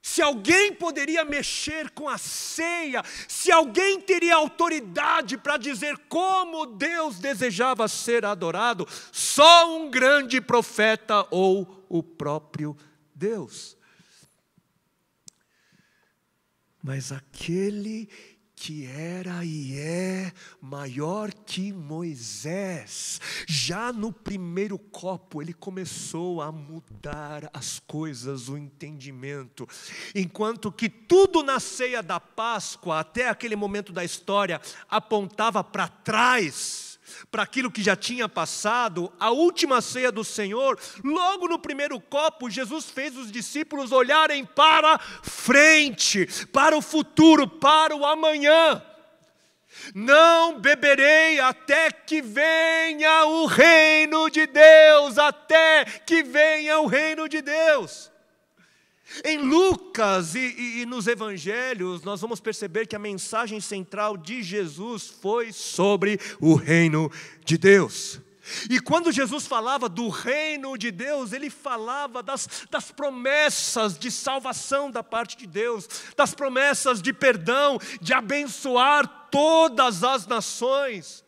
Speaker 1: Se alguém poderia mexer com a ceia, se alguém teria autoridade para dizer como Deus desejava ser adorado, só um grande profeta ou o próprio Deus mas aquele que era e é maior que Moisés. Já no primeiro copo, ele começou a mudar as coisas, o entendimento. Enquanto que tudo na ceia da Páscoa, até aquele momento da história, apontava para trás para aquilo que já tinha passado, a última ceia do Senhor, logo no primeiro copo, Jesus fez os discípulos olharem para frente, para o futuro, para o amanhã. Não beberei até que venha o reino de Deus, até que venha o reino de Deus. Em Lucas e, e, e, nos evangelhos, nós vamos perceber que a mensagem central de Jesus foi sobre o reino de Deus. E quando Jesus falava do reino de Deus, ele falava das, das promessas de salvação da parte de Deus, das promessas de perdão, de abençoar todas as nações.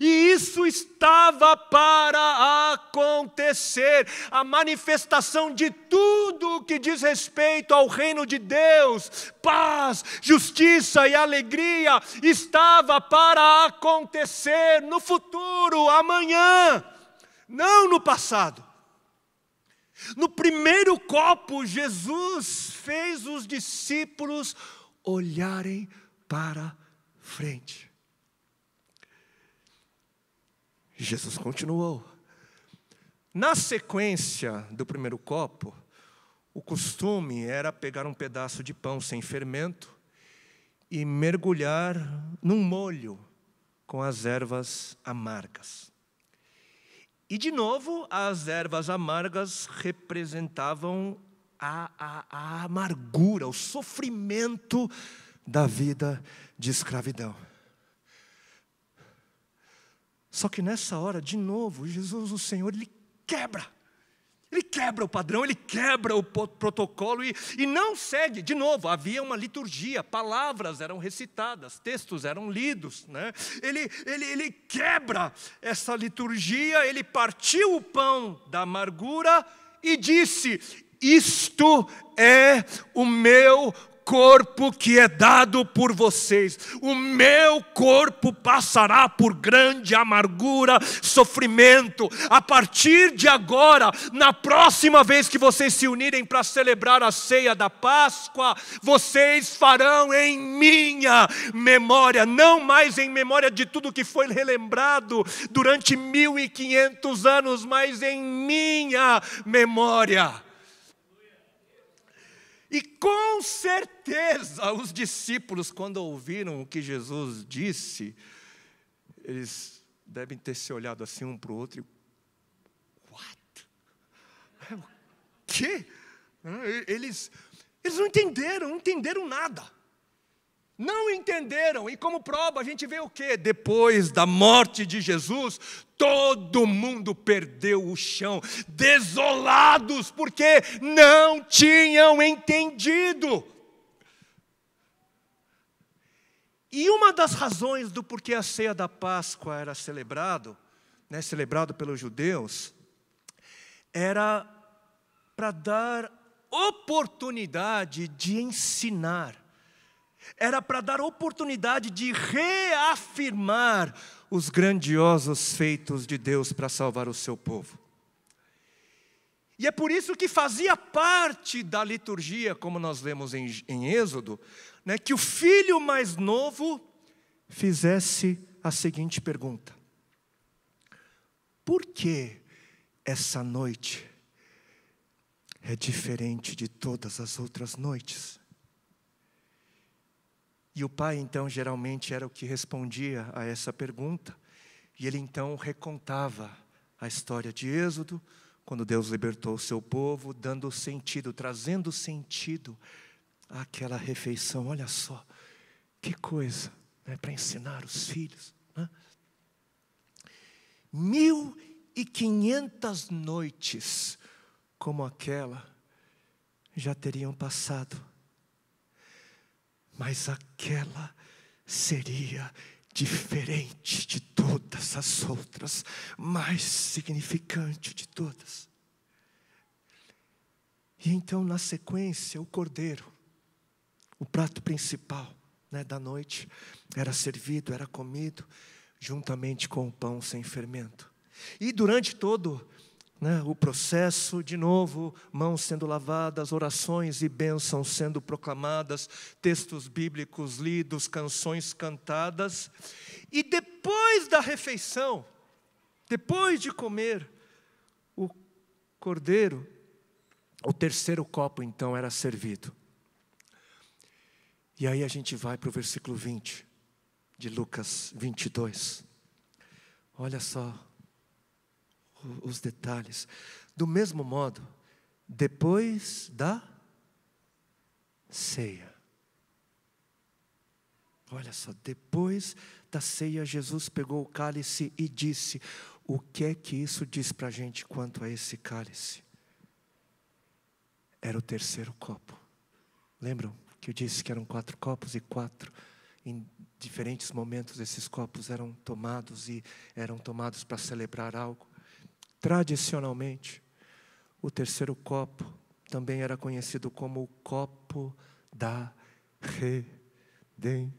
Speaker 1: E isso estava para acontecer, a manifestação de tudo o que diz respeito ao reino de Deus, paz, justiça e alegria, estava para acontecer no futuro, amanhã, não no passado. No primeiro copo, Jesus fez os discípulos olharem para frente. Jesus continuou. Na sequência do primeiro copo, o costume era pegar um pedaço de pão sem fermento e mergulhar num molho com as ervas amargas. E de novo, as ervas amargas representavam a, a, a amargura, o sofrimento da vida de escravidão. Só que nessa hora, de novo, Jesus, o Senhor, ele quebra. Ele quebra o padrão, ele quebra o protocolo e, e não segue. De novo, havia uma liturgia, palavras eram recitadas, textos eram lidos. Né? Ele, ele, ele quebra essa liturgia, ele partiu o pão da amargura e disse: Isto é o meu corpo que é dado por vocês, o meu corpo passará por grande amargura, sofrimento. A partir de agora, na próxima vez que vocês se unirem para celebrar a ceia da Páscoa, vocês farão em minha memória, não mais em memória de tudo que foi relembrado durante 1500 anos, mas em minha memória. E com certeza os discípulos, quando ouviram o que Jesus disse, eles devem ter se olhado assim um para o outro e. What? É o quê? Eles, eles não entenderam, não entenderam nada. Não entenderam, e como prova a gente vê o que? Depois da morte de Jesus, todo mundo perdeu o chão, desolados, porque não tinham entendido. E uma das razões do porquê a ceia da Páscoa era celebrado, né, celebrado pelos judeus, era para dar oportunidade de ensinar, era para dar oportunidade de reafirmar os grandiosos feitos de Deus para salvar o seu povo. E é por isso que fazia parte da liturgia, como nós vemos em, em Êxodo, né, que o filho mais novo fizesse a seguinte pergunta: Por que essa noite é diferente de todas as outras noites? E o pai, então, geralmente era o que respondia a essa pergunta, e ele então recontava a história de Êxodo, quando Deus libertou o seu povo, dando sentido, trazendo sentido àquela refeição. Olha só, que coisa, né, para ensinar os filhos. Né? 1.500 noites como aquela já teriam passado mas aquela seria diferente de todas as outras, mais significante de todas. E então, na sequência, o cordeiro, o prato principal né, da noite, era servido, era comido, juntamente com o pão sem fermento. E durante todo né, o processo, de novo, mãos sendo lavadas, orações e bênçãos sendo proclamadas, textos bíblicos lidos, canções cantadas. E depois da refeição, depois de comer, o cordeiro, o terceiro copo então era servido. E aí a gente vai para o versículo 20 de Lucas 22. Olha só os detalhes. Do mesmo modo, depois da ceia. Olha só, depois da ceia, Jesus pegou o cálice e disse: O que é que isso diz para a gente quanto a esse cálice? Era o terceiro copo. Lembram que eu disse que eram quatro copos e quatro em diferentes momentos esses copos eram tomados e eram tomados para celebrar algo. Tradicionalmente, o terceiro copo também era conhecido como o copo da redenção.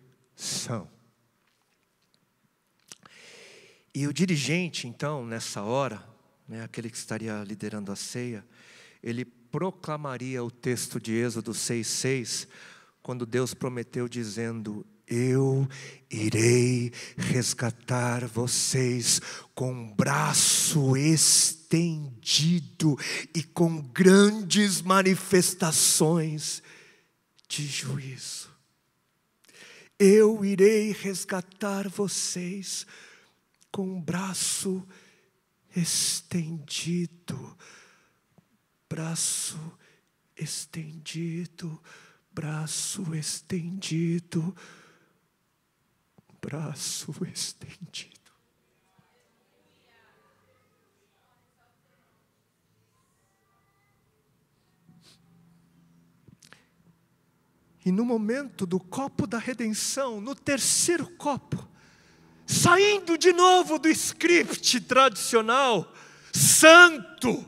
Speaker 1: E o dirigente, então, nessa hora, né, aquele que estaria liderando a ceia, ele proclamaria o texto de Êxodo 6,6, quando Deus prometeu, dizendo: eu irei resgatar vocês com braço estendido e com grandes manifestações de juízo. Eu irei resgatar vocês com braço estendido, braço estendido, braço estendido braço estendido. E no momento do copo da redenção, no terceiro copo, saindo de novo do script tradicional, santo,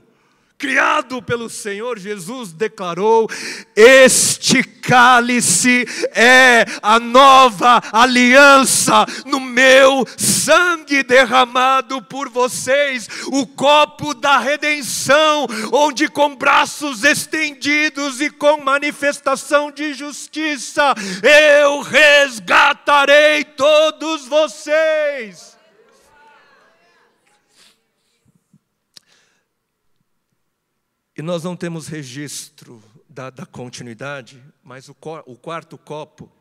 Speaker 1: criado pelo Senhor, Jesus declarou: Este cálice é a nova aliança no meu sangue derramado por vocês, o copo da redenção, onde com braços estendidos e com manifestação de justiça, eu resgatarei todos vocês. E nós não temos registro da, da continuidade, mas o, o, quarto copo,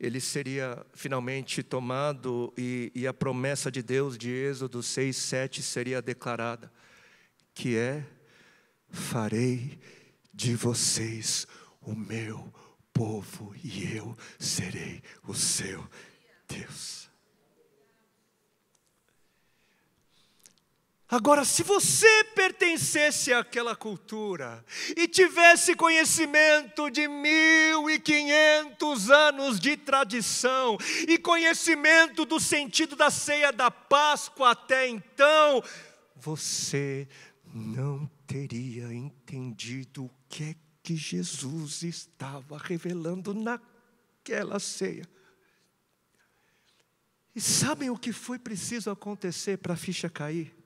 Speaker 1: ele seria finalmente tomado e, e a promessa de Deus de Êxodo 6, 7 seria declarada, que é, farei de vocês o meu povo e eu serei o seu Deus. Agora, se você pertencesse àquela cultura e tivesse conhecimento de 1500 anos de tradição e conhecimento do sentido da ceia da Páscoa até então, você não teria entendido o que é que Jesus estava revelando naquela ceia. E sabem o que foi preciso acontecer para a ficha cair?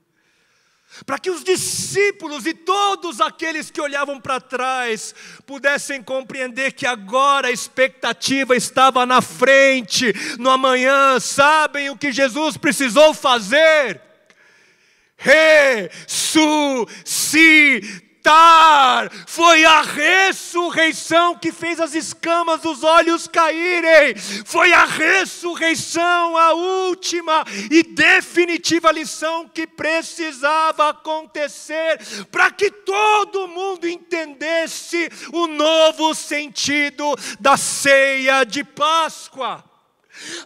Speaker 1: para que os discípulos e todos aqueles que olhavam para trás pudessem compreender que agora a expectativa estava na frente, no amanhã, sabem o que Jesus precisou fazer? Ressuscitar foi a ressurreição que fez as escamas dos olhos caírem. Foi a ressurreição a última e definitiva lição que precisava acontecer para que todo mundo entendesse o novo sentido da ceia de Páscoa.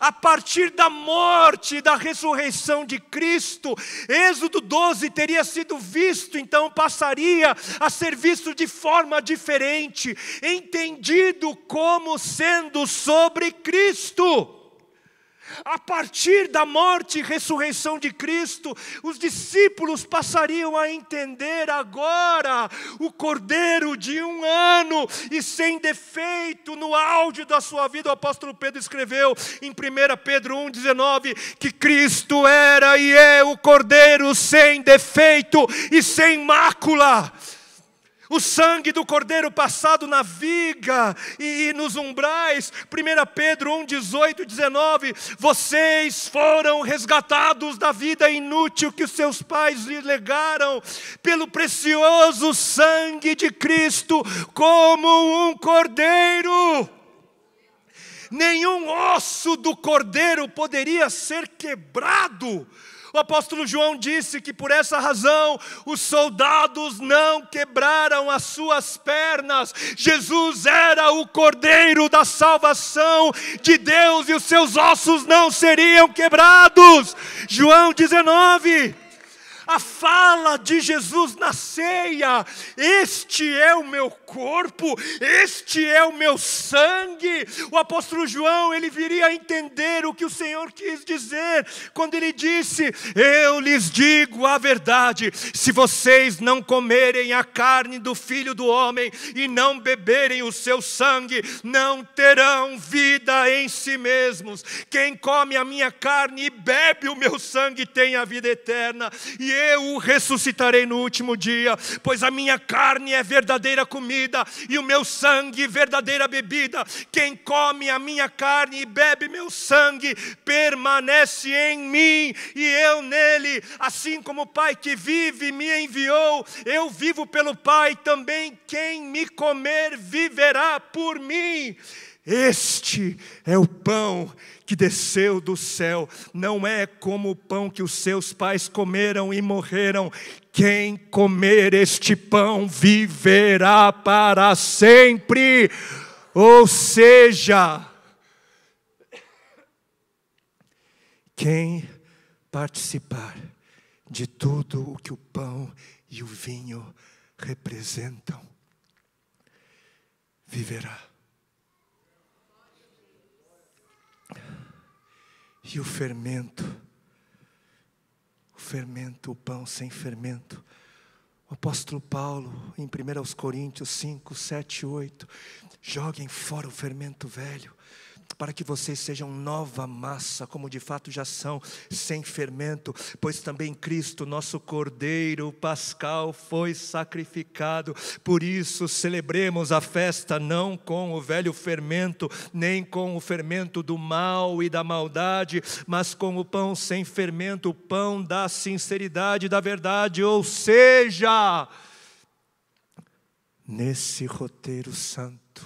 Speaker 1: A partir da morte e da ressurreição de Cristo, Êxodo 12 teria sido visto, então passaria a ser visto de forma diferente, entendido como sendo sobre Cristo. A partir da morte e ressurreição de Cristo, os discípulos passariam a entender agora o Cordeiro de um ano e sem defeito no áudio da sua vida. O apóstolo Pedro escreveu em 1 Pedro 1,19 que Cristo era e é o Cordeiro sem defeito e sem mácula. O sangue do Cordeiro passado na viga e, nos umbrais, 1 Pedro 1, 18 e 19, vocês foram resgatados da vida inútil que os seus pais lhe legaram, pelo precioso sangue de Cristo, como um cordeiro. Nenhum osso do cordeiro poderia ser quebrado, o apóstolo João disse que por essa razão os soldados não quebraram as suas pernas. Jesus era o cordeiro da salvação de Deus e os seus ossos não seriam quebrados. João 19 a fala de Jesus na ceia: Este é o meu corpo, este é o meu sangue. O apóstolo João, ele viria a entender o que o Senhor quis dizer quando ele disse: Eu lhes digo a verdade, se vocês não comerem a carne do filho do homem e não beberem o seu sangue, não terão vida em si mesmos. Quem come a minha carne e bebe o meu sangue tem a vida eterna, e eu o ressuscitarei no último dia, pois a minha carne é verdadeira comida e o meu sangue verdadeira bebida. Quem come a minha carne e bebe meu sangue permanece em mim e eu nele, assim como o Pai que vive me enviou, eu vivo pelo Pai também. Quem me comer viverá por mim. Este é o pão que desceu do céu, não é como o pão que os seus pais comeram e morreram. Quem comer este pão viverá para sempre. Ou seja, quem participar de tudo o que o pão e o vinho representam, viverá. e o fermento. O fermento, o pão sem fermento. O apóstolo Paulo, em 1 Coríntios 5, 7 e 8, joguem fora o fermento velho para que vocês sejam nova massa, como de fato já são, sem fermento, pois também Cristo, nosso Cordeiro Pascal, foi sacrificado. Por isso, celebremos a festa não com o velho fermento, nem com o fermento do mal e da maldade, mas com o pão sem fermento, o pão da sinceridade e da verdade, ou seja, nesse roteiro santo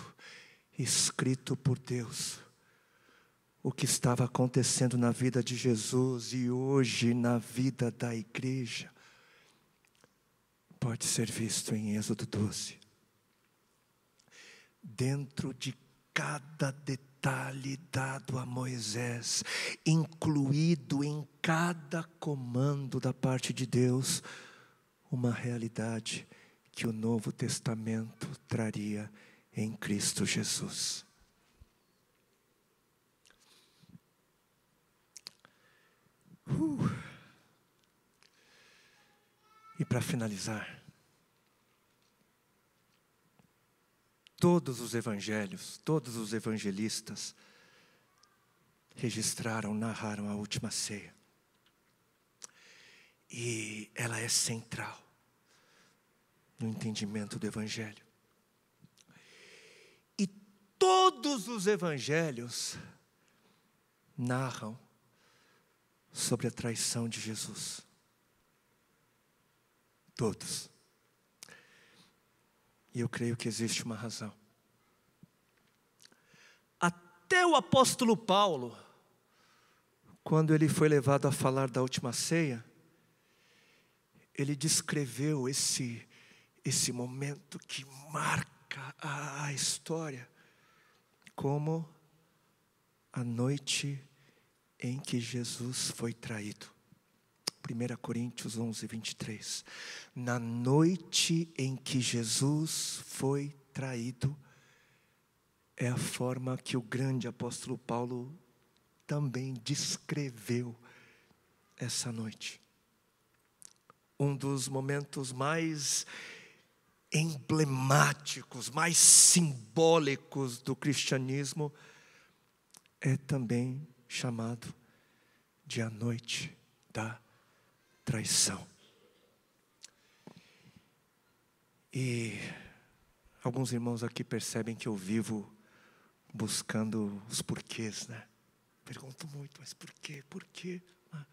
Speaker 1: escrito por Deus, o que estava acontecendo na vida de Jesus e hoje na vida da igreja pode ser visto em Êxodo 12. Dentro de cada detalhe dado a Moisés, incluído em cada comando da parte de Deus, uma realidade que o Novo Testamento traria em Cristo Jesus. Uh. E para finalizar, todos os evangelhos, todos os evangelistas registraram, narraram a última ceia. E ela é central no entendimento do evangelho. E todos os evangelhos narram sobre a traição de Jesus. Todos. E eu creio que existe uma razão. Até o apóstolo Paulo, quando ele foi levado a falar da última ceia, ele descreveu esse, esse momento que marca a, a história como a noite em que Jesus foi traído. 1 Coríntios 11, 23. Na noite em que Jesus foi traído, é a forma que o grande apóstolo Paulo também descreveu essa noite. Um dos momentos mais emblemáticos, mais simbólicos do cristianismo é também chamado de a noite da traição. E alguns irmãos aqui percebem que eu vivo buscando os porquês, né? Pergunto muito, mas por quê? Por quê? Ah,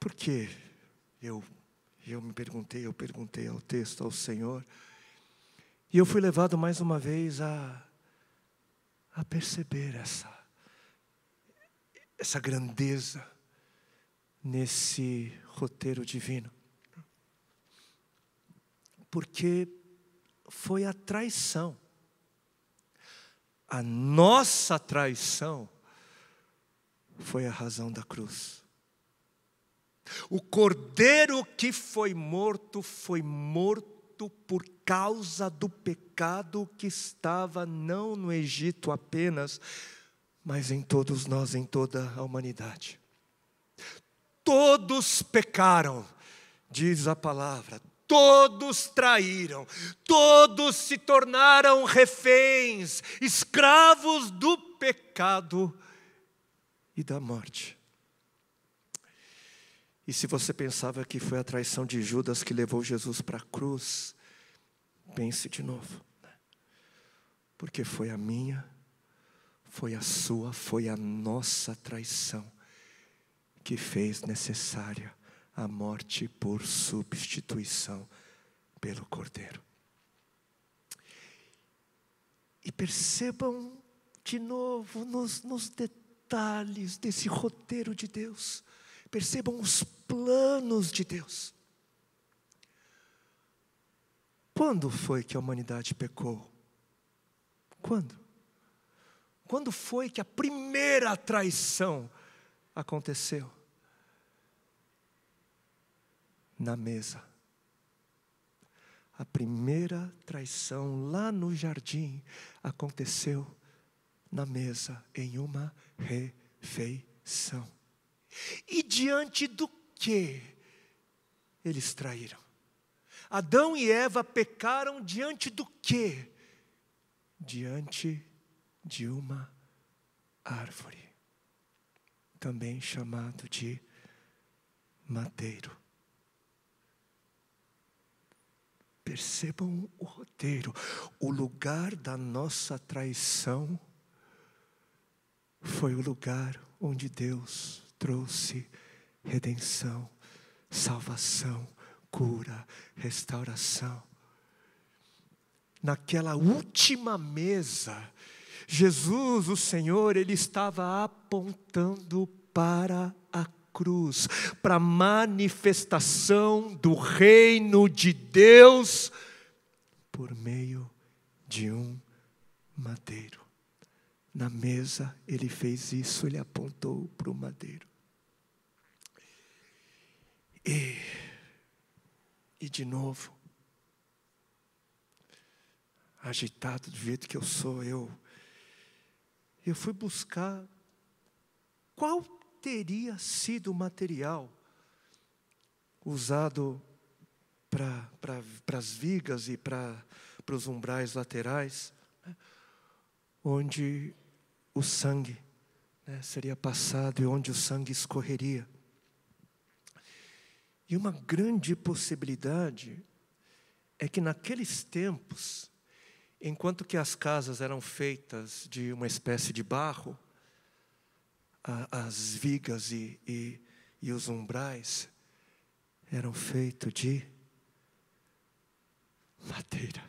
Speaker 1: por quê? Eu, eu me perguntei, eu perguntei ao texto, ao Senhor, e eu fui levado mais uma vez a, a perceber essa essa grandeza nesse roteiro divino. Porque foi a traição, a nossa traição, foi a razão da cruz. O cordeiro que foi morto, foi morto por causa do pecado que estava não no Egito apenas, mas em todos nós, em toda a humanidade. Todos pecaram, diz a palavra, todos traíram, todos se tornaram reféns, escravos do pecado e da morte. E se você pensava que foi a traição de Judas que levou Jesus para a cruz, pense de novo, né? porque foi a minha foi a sua, foi a nossa traição que fez necessária a morte por substituição pelo Cordeiro. E percebam de novo nos, nos detalhes desse roteiro de Deus, percebam os planos de Deus. Quando foi que a humanidade pecou? Quando? Quando foi que a primeira traição aconteceu? Na mesa. A primeira traição lá no jardim aconteceu na mesa, em uma refeição. E diante do que eles traíram? Adão e Eva pecaram diante do que? Diante de uma árvore, também chamado de madeiro. Percebam o roteiro, o lugar da nossa traição foi o lugar onde Deus trouxe redenção, salvação, cura, restauração. Naquela última mesa Jesus, o Senhor, ele estava apontando para a cruz, para a manifestação do reino de Deus por meio de um madeiro. Na mesa ele fez isso, ele apontou para o madeiro. E, e de novo, agitado do jeito que eu sou, eu eu fui buscar qual teria sido o material usado para pra, as vigas e para os umbrais laterais, né? onde o sangue né, seria passado e onde o sangue escorreria. E uma grande possibilidade é que naqueles tempos Enquanto que as casas eram feitas de uma espécie de barro, as vigas e, e, e os umbrais eram feitos de madeira.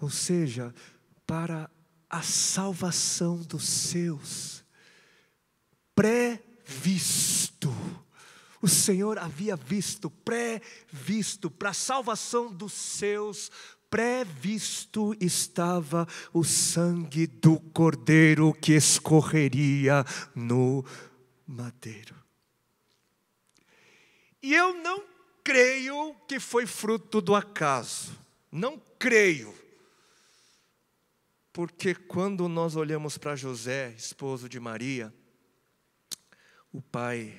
Speaker 1: Ou seja, para a salvação dos seus, previsto o Senhor havia visto, previsto, para a salvação dos seus, previsto estava o sangue do cordeiro que escorreria no madeiro. E eu não creio que foi fruto do acaso, não creio. Porque quando nós olhamos para José, esposo de Maria, o pai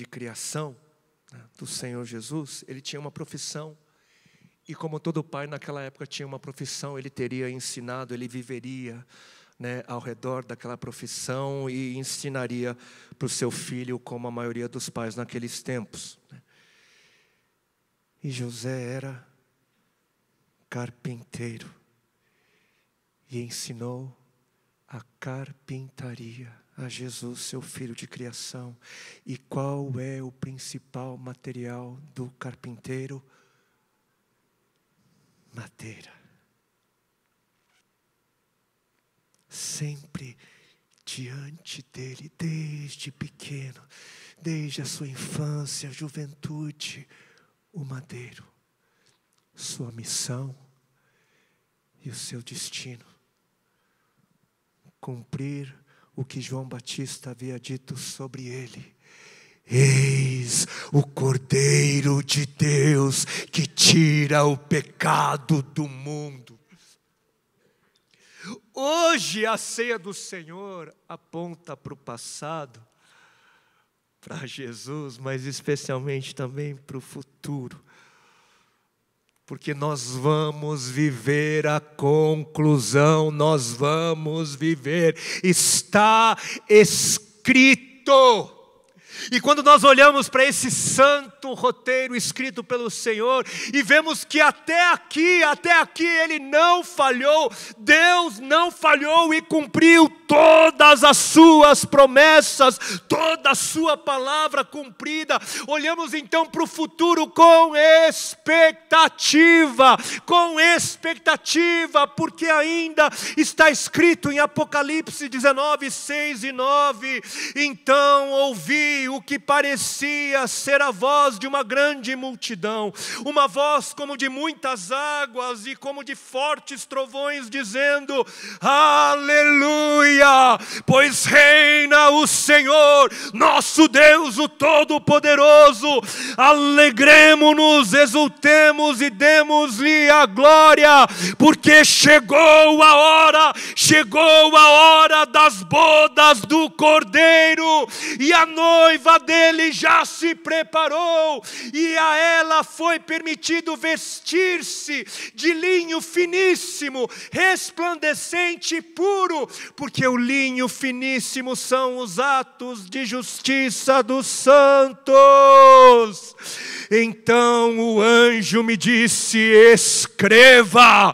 Speaker 1: de criação né, do Senhor Jesus, ele tinha uma profissão. E como todo pai naquela época tinha uma profissão, ele teria ensinado, ele viveria né, ao redor daquela profissão e ensinaria para o seu filho, como a maioria dos pais naqueles tempos. Né. E José era carpinteiro e ensinou a carpintaria a Jesus, seu filho de criação. E qual é o principal material do carpinteiro? Madeira. Sempre diante dele, desde pequeno, desde a sua infância, juventude, o madeiro, sua missão e o seu destino. Cumprir o que João Batista havia dito sobre ele. Eis o Cordeiro de Deus que tira o pecado do mundo. Hoje a ceia do Senhor aponta para o passado, para Jesus, mas especialmente também para o futuro porque nós vamos viver a conclusão, nós vamos viver, está escrito. E quando nós olhamos para esse santo, portanto, um roteiro escrito pelo Senhor, e vemos que até aqui, até aqui, ele não falhou, Deus não falhou e cumpriu todas as suas promessas, toda a sua palavra cumprida. Olhamos então para o futuro com expectativa, com expectativa, porque ainda está escrito em Apocalipse 19, 6 e 9: então ouvi o que parecia ser a voz voz de uma grande multidão, uma voz como de muitas águas e como de fortes trovões, dizendo: Aleluia! Pois reina o Senhor, nosso Deus, o Todo-Poderoso. Alegremos-nos, exultemos e demos-lhe a glória, porque chegou a hora, chegou a hora das bodas do Cordeiro, e a noiva dele já se preparou e a ela foi permitido vestir-se de linho finíssimo, resplandecente e puro, porque o linho finíssimo são os atos de justiça dos santos. Então o anjo me disse: escreva,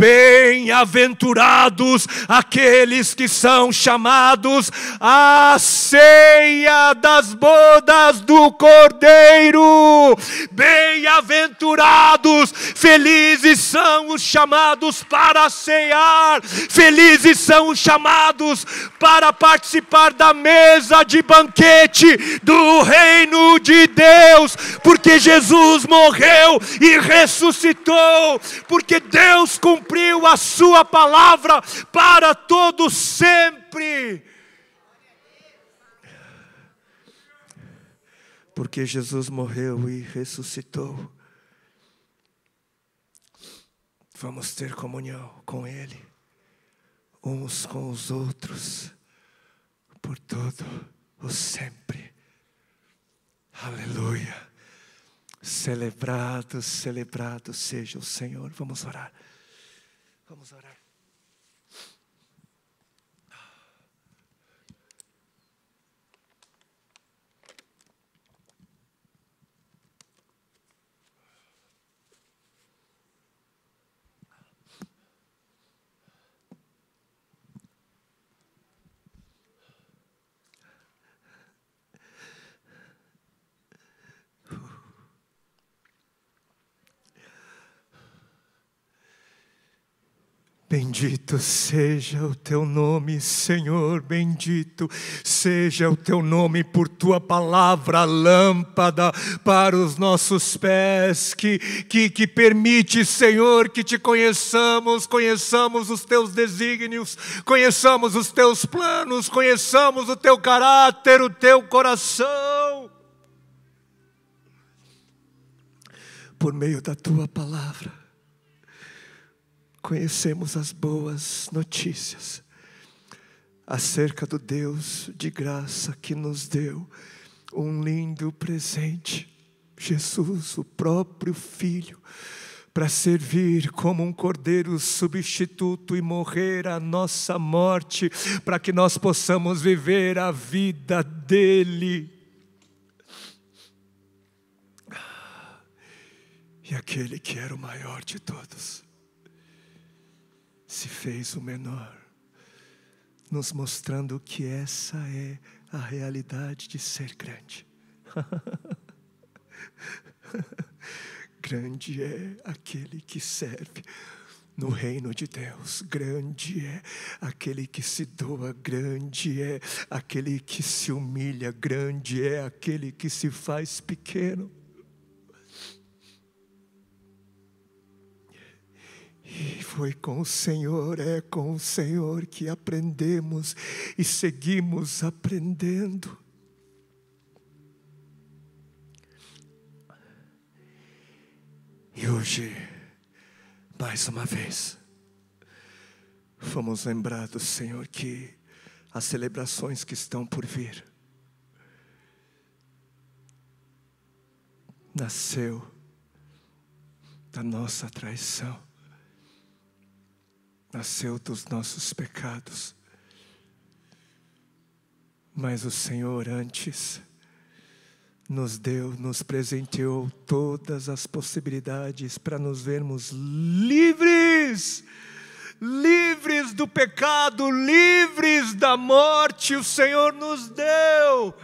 Speaker 1: Bem-aventurados aqueles que são chamados à ceia das bodas do Cordeiro. Bem-aventurados, felizes são os chamados para cear, felizes são os chamados para participar da mesa de banquete do reino de Deus, porque Jesus morreu e ressuscitou, porque Deus cumpriu cumpriu a sua palavra para todo sempre. Porque Jesus morreu e ressuscitou. Vamos ter comunhão com Ele, uns com os outros, por todo o sempre. Aleluia. Celebrado, celebrado seja o Senhor. Vamos orar. Vamos a Bendito seja o teu nome, Senhor, bendito seja o teu nome por tua palavra, lâmpada para os nossos pés, que, que, que permite, Senhor, que te conheçamos, conheçamos os teus desígnios, conheçamos os teus planos, conheçamos o teu caráter, o teu coração. Por meio da tua palavra conhecemos as boas notícias acerca do Deus de graça que nos deu um lindo presente, Jesus, o próprio Filho, para servir como um cordeiro substituto e morrer a nossa morte, para que nós possamos viver a vida dele. E aquele que era o maior de todos se fez o menor, nos mostrando que essa é a realidade de ser grande. grande é aquele que serve no reino de Deus. Grande é aquele que se doa, grande é aquele que se humilha, grande é aquele que se faz pequeno. E foi com o Senhor, é com o Senhor que aprendemos e seguimos aprendendo. E hoje, mais uma vez, fomos lembrados, Senhor, que as celebrações que estão por vir, nasceu da nossa traição nasceu dos nossos pecados. Mas o Senhor antes nos deu, nos presenteou todas as possibilidades para nos vermos livres, livres do pecado, livres da morte, o Senhor nos deu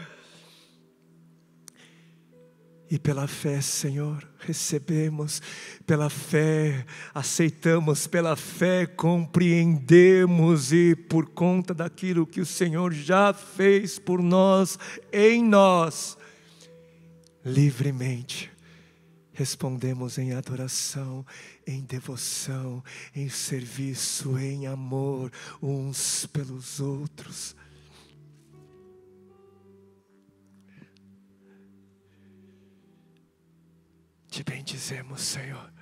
Speaker 1: e pela fé, Senhor, recebemos, pela fé aceitamos, pela fé compreendemos e por conta daquilo que o Senhor já fez por nós, em nós, livremente respondemos em adoração, em devoção, em serviço, em amor uns pelos outros Te bendizemos, Senhor,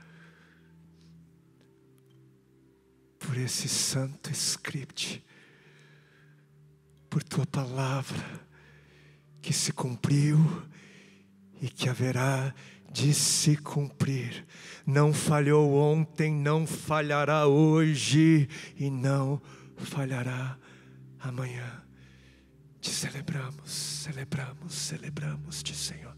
Speaker 1: por esse santo script, por tua palavra que se cumpriu e que haverá de se cumprir. Não falhou ontem, não falhará hoje e não falhará amanhã. Te celebramos, celebramos, celebramos, te Senhor.